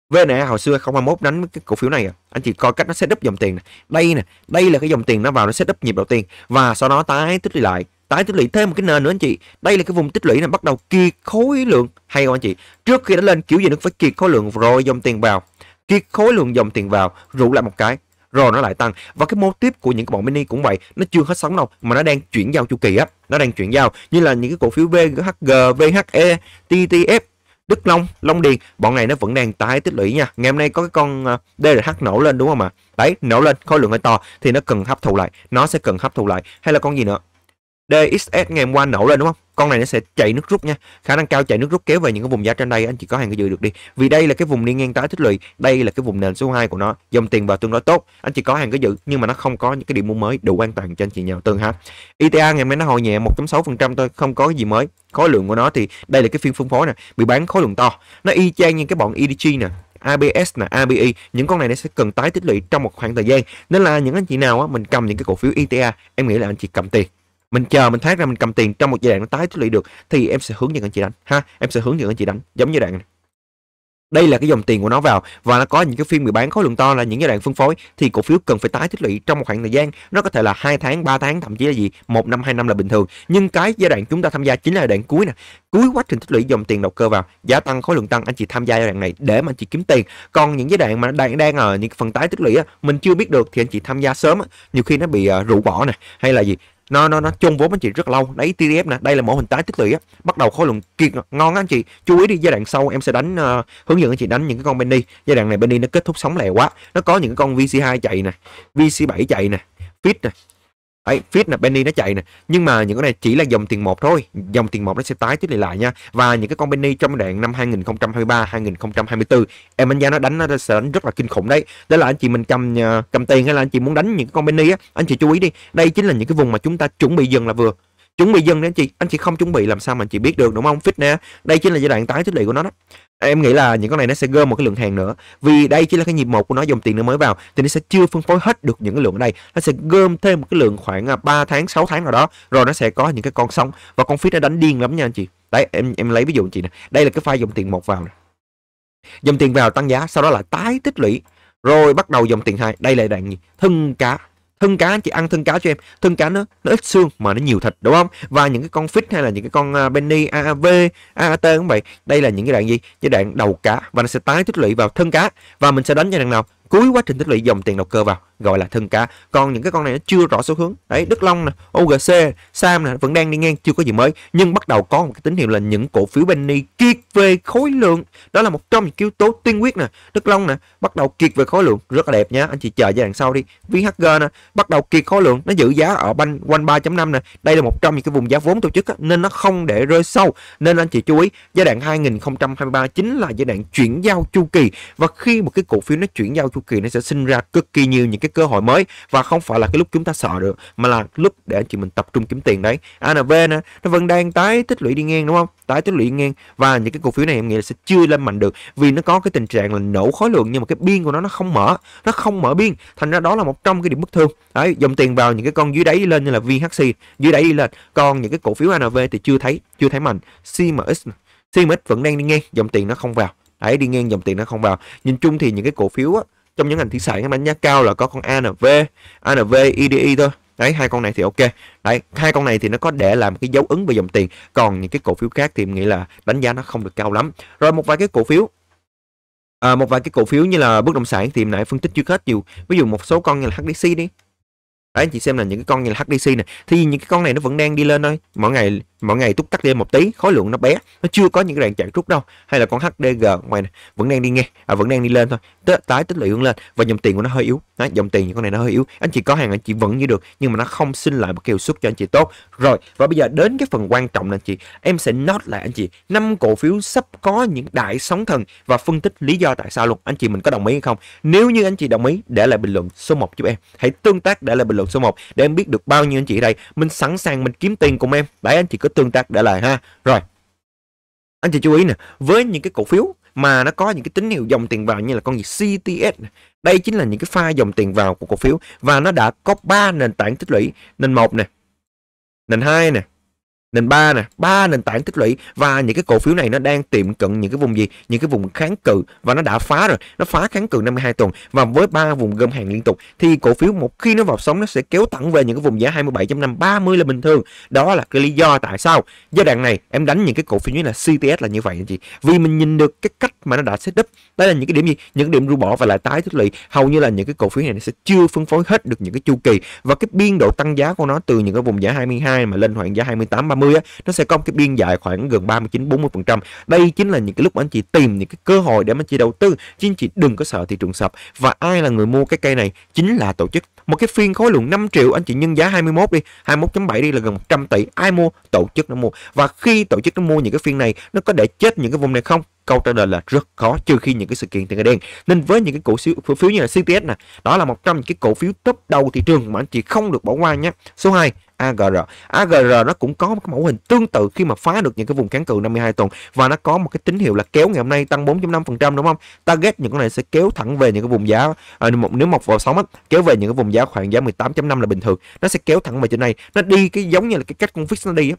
[SPEAKER 1] VNE hồi xưa 021 đánh cái cổ phiếu này à. anh chị coi cách nó setup dòng tiền này. đây nè đây là cái dòng tiền nó vào nó setup nhịp đầu tiên và sau đó tái tích lũy lại tái tích lũy thêm một cái nền nữa anh chị đây là cái vùng tích lũy này bắt đầu kiệt khối lượng hay không anh chị trước khi nó lên kiểu gì nó phải kiệt khối lượng rồi dòng tiền vào kiệt khối lượng dòng tiền vào rủ lại một cái rồi nó lại tăng và cái mô tiếp của những cái bọn mini cũng vậy nó chưa hết sóng đâu mà nó đang chuyển giao chu kỳ á nó đang chuyển giao như là những cái cổ phiếu VHG VHE TTF Đức Long, Long Điền, bọn này nó vẫn đang tái tích lũy nha. Ngày hôm nay có cái con à, DRH nổ lên đúng không ạ? Đấy, nổ lên, khối lượng hơi to thì nó cần hấp thụ lại, nó sẽ cần hấp thụ lại. Hay là con gì nữa? DXS ngày hôm qua nổ lên đúng không? Con này nó sẽ chạy nước rút nha. Khả năng cao chạy nước rút kéo về những cái vùng giá trên đây anh chỉ có hàng cái dự được đi. Vì đây là cái vùng đi ngang tái tích lũy, đây là cái vùng nền số 2 của nó, dòng tiền vào tương đối tốt. Anh chỉ có hàng cái dự nhưng mà nó không có những cái điểm mua mới đủ an toàn cho anh chị nhà đầu tư ha. ITA e ngày mai nó hồi nhẹ 1.6% thôi, không có gì mới. Khối lượng của nó thì đây là cái phiên phân phối nè, bị bán khối lượng to. Nó y chang như cái bọn EDG nè, ABS là ABI những con này nó sẽ cần tái tích lũy trong một khoảng thời gian nên là những anh chị nào á, mình cầm những cái cổ phiếu ETA em nghĩ là anh chị cầm tiền mình chờ mình thoát ra mình cầm tiền trong một giai đoạn nó tái tích lũy được thì em sẽ hướng dẫn anh chị đánh ha em sẽ hướng dẫn anh chị đánh giống như đoạn này đây là cái dòng tiền của nó vào và nó có những cái phiên bị bán khối lượng to là những giai đoạn phân phối thì cổ phiếu cần phải tái tích lũy trong một khoảng thời gian nó có thể là hai tháng 3 tháng thậm chí là gì một năm hai năm là bình thường nhưng cái giai đoạn chúng ta tham gia chính là giai đoạn cuối nè cuối quá trình tích lũy dòng tiền đầu cơ vào giá tăng khối lượng tăng anh chị tham gia giai đoạn này để mà anh chị kiếm tiền còn những giai đoạn mà đang đang ở những phần tái tích lũy á, mình chưa biết được thì anh chị tham gia sớm nhiều khi nó bị uh, rũ bỏ nè hay là gì nó nó nó chung vốn anh chị rất lâu đấy TDF nè đây là mẫu hình tái tích lũy á bắt đầu khối lượng kiệt ngon á anh chị chú ý đi giai đoạn sau em sẽ đánh uh, hướng dẫn anh chị đánh những cái con Benny giai đoạn này Benny nó kết thúc sóng lè quá nó có những con VC2 chạy nè VC7 chạy nè fit nè Đấy, feed là penny nó chạy nè nhưng mà những cái này chỉ là dòng tiền một thôi dòng tiền một nó sẽ tái tích lại lại nha và những cái con penny trong đoạn năm 2023 2024 em đánh giá nó đánh nó sẽ đánh rất là kinh khủng đấy đó là anh chị mình cầm à, cầm tiền hay là anh chị muốn đánh những cái con penny á anh chị chú ý đi đây chính là những cái vùng mà chúng ta chuẩn bị dừng là vừa chuẩn bị dừng đấy anh chị anh chị không chuẩn bị làm sao mà anh chị biết được đúng không fit nè đây chính là giai đoạn tái tích lũy của nó đó em nghĩ là những con này nó sẽ gom một cái lượng hàng nữa vì đây chỉ là cái nhịp một của nó dòng tiền nó mới vào thì nó sẽ chưa phân phối hết được những cái lượng ở đây nó sẽ gom thêm một cái lượng khoảng 3 à, tháng 6 tháng nào đó rồi nó sẽ có những cái con sóng và con phí nó đánh điên lắm nha anh chị đấy em em lấy ví dụ anh chị nè đây là cái file dòng tiền một vào này. dòng tiền vào tăng giá sau đó là tái tích lũy rồi bắt đầu dòng tiền hai đây là đoạn gì thân cá thân cá anh chị ăn thân cá cho em thân cá nó nó ít xương mà nó nhiều thịt đúng không và những cái con fish hay là những cái con à, benny av at cũng vậy đây là những cái đoạn gì cái đoạn đầu cá và nó sẽ tái tích lũy vào thân cá và mình sẽ đánh cho đoạn nào cuối quá trình tích lũy dòng tiền đầu cơ vào gọi là thân cá còn những cái con này nó chưa rõ xu hướng đấy Đức Long nè OGC Sam nè vẫn đang đi ngang chưa có gì mới nhưng bắt đầu có một cái tín hiệu là những cổ phiếu Benny kiệt về khối lượng đó là một trong những yếu tố tiên quyết nè Đức Long nè bắt đầu kiệt về khối lượng rất là đẹp nhá anh chị chờ giai đoạn sau đi VHG nè bắt đầu kiệt khối lượng nó giữ giá ở banh quanh ba chấm năm nè đây là một trong những cái vùng giá vốn tổ chức nên nó không để rơi sâu nên anh chị chú ý giai đoạn 2023 chính là giai đoạn chuyển giao chu kỳ và khi một cái cổ phiếu nó chuyển giao chu chu kỳ nó sẽ sinh ra cực kỳ nhiều những cái cơ hội mới và không phải là cái lúc chúng ta sợ được mà là lúc để anh chị mình tập trung kiếm tiền đấy ANB nè nó vẫn đang tái tích lũy đi ngang đúng không tái tích lũy ngang và những cái cổ phiếu này em nghĩ là sẽ chưa lên mạnh được vì nó có cái tình trạng là nổ khối lượng nhưng mà cái biên của nó nó không mở nó không mở biên thành ra đó là một trong cái điểm bất thường đấy dòng tiền vào những cái con dưới đáy lên như là VHC dưới đáy đi lên còn những cái cổ phiếu ANV thì chưa thấy chưa thấy mạnh CMX CMX vẫn đang đi ngang dòng tiền nó không vào đấy đi ngang dòng tiền nó không vào nhìn chung thì những cái cổ phiếu á, trong những ngành thủy sản em đánh giá cao là có con ANV ANV IDI e thôi đấy hai con này thì ok đấy hai con này thì nó có để làm cái dấu ứng về dòng tiền còn những cái cổ phiếu khác thì em nghĩ là đánh giá nó không được cao lắm rồi một vài cái cổ phiếu à, một vài cái cổ phiếu như là bất động sản thì nãy phân tích chưa hết nhiều ví dụ một số con như là HDC đi đấy chị xem là những cái con như là HDC này thì những cái con này nó vẫn đang đi lên thôi mỗi ngày mỗi ngày túc tắt đi một tí khối lượng nó bé nó chưa có những cái đoạn chạy rút đâu hay là con HDG ngoài này vẫn đang đi nghe à, vẫn đang đi lên thôi T tái tích lũy hướng lên và dòng tiền của nó hơi yếu đó, dòng tiền những con này nó hơi yếu anh chị có hàng anh chị vẫn như được nhưng mà nó không sinh lại một cái hiệu suất cho anh chị tốt rồi và bây giờ đến cái phần quan trọng là anh chị em sẽ nốt lại anh chị năm cổ phiếu sắp có những đại sóng thần và phân tích lý do tại sao luôn anh chị mình có đồng ý hay không nếu như anh chị đồng ý để lại bình luận số 1 giúp em hãy tương tác để lại bình luận số 1 để em biết được bao nhiêu anh chị ở đây mình sẵn sàng mình kiếm tiền cùng em để anh chị có cái tương tác để lại ha rồi anh chị chú ý nè với những cái cổ phiếu mà nó có những cái tín hiệu dòng tiền vào như là con gì CTS đây chính là những cái pha dòng tiền vào của cổ phiếu và nó đã có ba nền tảng tích lũy nền một nè nền hai nè nền ba nè ba nền tảng tích lũy và những cái cổ phiếu này nó đang tiệm cận những cái vùng gì những cái vùng kháng cự và nó đã phá rồi nó phá kháng cự 52 tuần và với ba vùng gom hàng liên tục thì cổ phiếu một khi nó vào sóng nó sẽ kéo thẳng về những cái vùng giá 27.5 30 là bình thường đó là cái lý do tại sao giai đoạn này em đánh những cái cổ phiếu như là CTS là như vậy anh chị vì mình nhìn được cái cách mà nó đã setup đây là những cái điểm gì những điểm rũ bỏ và lại tái tích lũy hầu như là những cái cổ phiếu này nó sẽ chưa phân phối hết được những cái chu kỳ và cái biên độ tăng giá của nó từ những cái vùng giá 22 mà lên khoảng giá 28 30 á, nó sẽ có một cái biên dài khoảng gần 39 40 phần trăm đây chính là những cái lúc anh chị tìm những cái cơ hội để mà anh chị đầu tư chứ anh chị đừng có sợ thị trường sập và ai là người mua cái cây này chính là tổ chức một cái phiên khối lượng 5 triệu anh chị nhân giá 21 đi 21.7 đi là gần 100 tỷ ai mua tổ chức nó mua và khi tổ chức nó mua những cái phiên này nó có để chết những cái vùng này không câu trả lời là rất khó trừ khi những cái sự kiện tiền đen nên với những cái cổ phiếu cổ phiếu như là CTS nè đó là một trong những cái cổ phiếu top đầu thị trường mà anh chị không được bỏ qua nhé số 2 AGR. AGR nó cũng có một cái mẫu hình tương tự khi mà phá được những cái vùng kháng cự 52 tuần và nó có một cái tín hiệu là kéo ngày hôm nay tăng 4.5% đúng không? Target những con này sẽ kéo thẳng về những cái vùng giá à, nếu mọc vào sóng á, kéo về những cái vùng giá khoảng giá 18.5 là bình thường. Nó sẽ kéo thẳng về trên này. Nó đi cái giống như là cái cách con fix nó đi á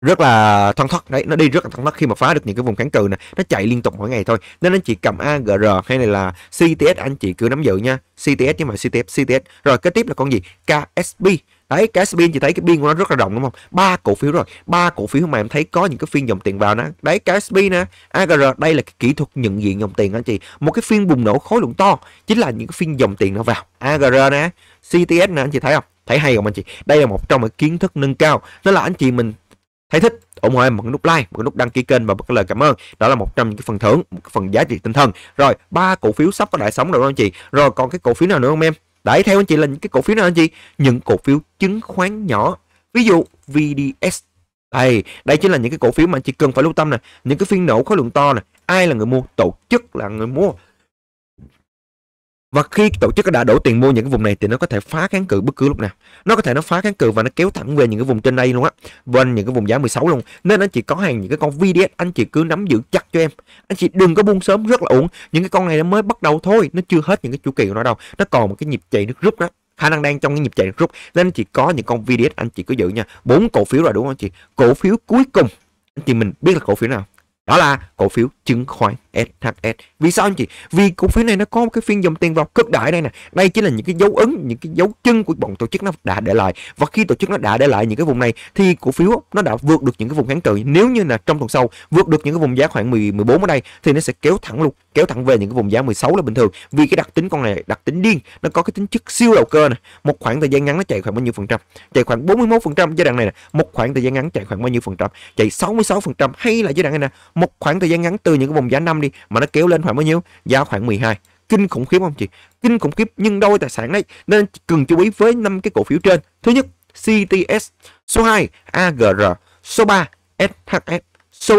[SPEAKER 1] rất là thoăn thoát đấy nó đi rất là thoăn thoát khi mà phá được những cái vùng kháng cự này nó chạy liên tục mỗi ngày thôi nên anh chị cầm agr hay này là cts anh chị cứ nắm giữ nha cts nhưng mà cts cts rồi kế tiếp là con gì ksb đấy KSB anh chị thấy cái biên của nó rất là rộng đúng không ba cổ phiếu rồi ba cổ phiếu mà em thấy có những cái phiên dòng tiền vào nó đấy KSB nè AGR đây là cái kỹ thuật nhận diện dòng tiền anh chị một cái phiên bùng nổ khối lượng to chính là những cái phiên dòng tiền nó vào AGR nè CTS nè anh chị thấy không thấy hay không anh chị đây là một trong những kiến thức nâng cao đó là anh chị mình thấy thích ủng hộ em một cái nút like một cái nút đăng ký kênh và một cái lời cảm ơn đó là một trong những cái phần thưởng một cái phần giá trị tinh thần rồi ba cổ phiếu sắp có đại sóng rồi đó anh chị rồi còn cái cổ phiếu nào nữa không em đấy theo anh chị là những cái cổ phiếu nào anh chị những cổ phiếu chứng khoán nhỏ ví dụ VDS đây đây chính là những cái cổ phiếu mà anh chị cần phải lưu tâm nè những cái phiên nổ khối lượng to nè ai là người mua tổ chức là người mua và khi tổ chức đã đổ tiền mua những cái vùng này thì nó có thể phá kháng cự bất cứ lúc nào nó có thể nó phá kháng cự và nó kéo thẳng về những cái vùng trên đây luôn á bên những cái vùng giá 16 luôn nên anh chị có hàng những cái con VDS anh chị cứ nắm giữ chặt cho em anh chị đừng có buông sớm rất là uổng những cái con này nó mới bắt đầu thôi nó chưa hết những cái chu kỳ của nó đâu nó còn một cái nhịp chạy nước rút đó khả năng đang trong cái nhịp chạy nước rút nên anh chị có những con VDS anh chị cứ giữ nha bốn cổ phiếu rồi đúng không anh chị cổ phiếu cuối cùng anh chị mình biết là cổ phiếu nào đó là cổ phiếu chứng khoán SHS. Vì sao anh chị? Vì cổ phiếu này nó có một cái phiên dòng tiền vào cực đại đây nè. Đây chính là những cái dấu ấn, những cái dấu chân của bọn tổ chức nó đã để lại. Và khi tổ chức nó đã để lại những cái vùng này thì cổ phiếu nó đã vượt được những cái vùng kháng cự. Nếu như là trong tuần sau vượt được những cái vùng giá khoảng 10 14 ở đây thì nó sẽ kéo thẳng luôn, kéo thẳng về những cái vùng giá 16 là bình thường. Vì cái đặc tính con này đặc tính điên, nó có cái tính chất siêu đầu cơ này, Một khoảng thời gian ngắn nó chạy khoảng bao nhiêu phần trăm? Chạy khoảng 41% giai đoạn này nè. Một khoảng thời gian ngắn chạy khoảng bao nhiêu phần trăm? Chạy 66% hay là giai đoạn này nè một khoảng thời gian ngắn từ những cái vùng giá 5 đi mà nó kéo lên khoảng bao nhiêu giá khoảng 12 kinh khủng khiếp không chị kinh khủng khiếp nhưng đôi tài sản đấy nên cần chú ý với năm cái cổ phiếu trên thứ nhất CTS số 2 AGR số 3 SHS số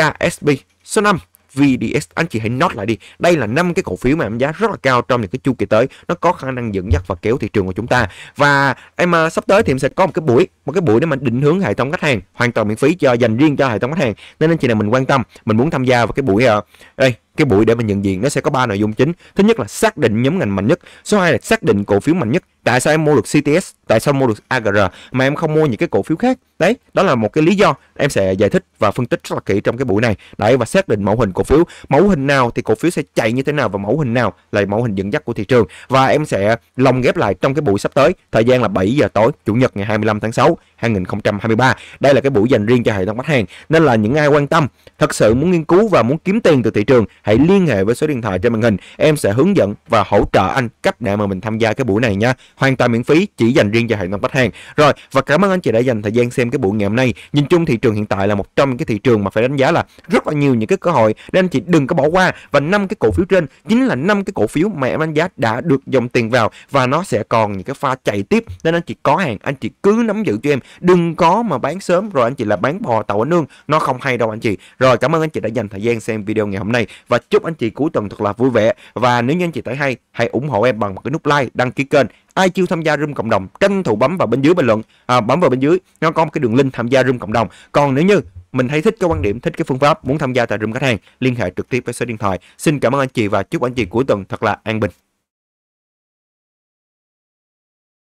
[SPEAKER 1] 4 KSB số 5 VDS anh chị hãy note lại đi đây là năm cái cổ phiếu mà em giá rất là cao trong những cái chu kỳ tới nó có khả năng dẫn dắt và kéo thị trường của chúng ta và em uh, sắp tới thì em sẽ có một cái buổi một cái buổi để mình định hướng hệ thống khách hàng hoàn toàn miễn phí cho dành riêng cho hệ thống khách hàng nên anh chị nào mình quan tâm mình muốn tham gia vào cái buổi uh, đây cái buổi để mà nhận diện nó sẽ có ba nội dung chính thứ nhất là xác định nhóm ngành mạnh nhất số 2 là xác định cổ phiếu mạnh nhất tại sao em mua được CTS tại sao mua được AGR mà em không mua những cái cổ phiếu khác đấy đó là một cái lý do em sẽ giải thích và phân tích rất là kỹ trong cái buổi này đấy và xác định mẫu hình cổ phiếu mẫu hình nào thì cổ phiếu sẽ chạy như thế nào và mẫu hình nào là mẫu hình dẫn dắt của thị trường và em sẽ lồng ghép lại trong cái buổi sắp tới thời gian là 7 giờ tối chủ nhật ngày 25 tháng 6 2023 đây là cái buổi dành riêng cho hệ thống khách hàng nên là những ai quan tâm thật sự muốn nghiên cứu và muốn kiếm tiền từ thị trường hãy liên hệ với số điện thoại trên màn hình. Em sẽ hướng dẫn và hỗ trợ anh cách để mà mình tham gia cái buổi này nha. Hoàn toàn miễn phí, chỉ dành riêng cho hệ thống khách hàng. Rồi, và cảm ơn anh chị đã dành thời gian xem cái buổi ngày hôm nay. Nhìn chung thị trường hiện tại là một trong cái thị trường mà phải đánh giá là rất là nhiều những cái cơ hội nên anh chị đừng có bỏ qua và năm cái cổ phiếu trên chính là năm cái cổ phiếu mà em đánh giá đã được dòng tiền vào và nó sẽ còn những cái pha chạy tiếp nên anh chị có hàng anh chị cứ nắm giữ cho em đừng có mà bán sớm rồi anh chị là bán bò tàu anh nương nó không hay đâu anh chị rồi cảm ơn anh chị đã dành thời gian xem video ngày hôm nay và chúc anh chị cuối tuần thật là vui vẻ. Và nếu như anh chị thấy hay, hãy ủng hộ em bằng một cái nút like, đăng ký kênh. Ai chưa tham gia room cộng đồng, tranh thủ bấm vào bên dưới bình luận, à, bấm vào bên dưới nó có một cái đường link tham gia room cộng đồng. Còn nếu như mình hay thích cái quan điểm, thích cái phương pháp, muốn tham gia tại room khách hàng, liên hệ trực tiếp với số điện thoại. Xin cảm ơn anh chị và chúc anh chị cuối tuần thật là an bình.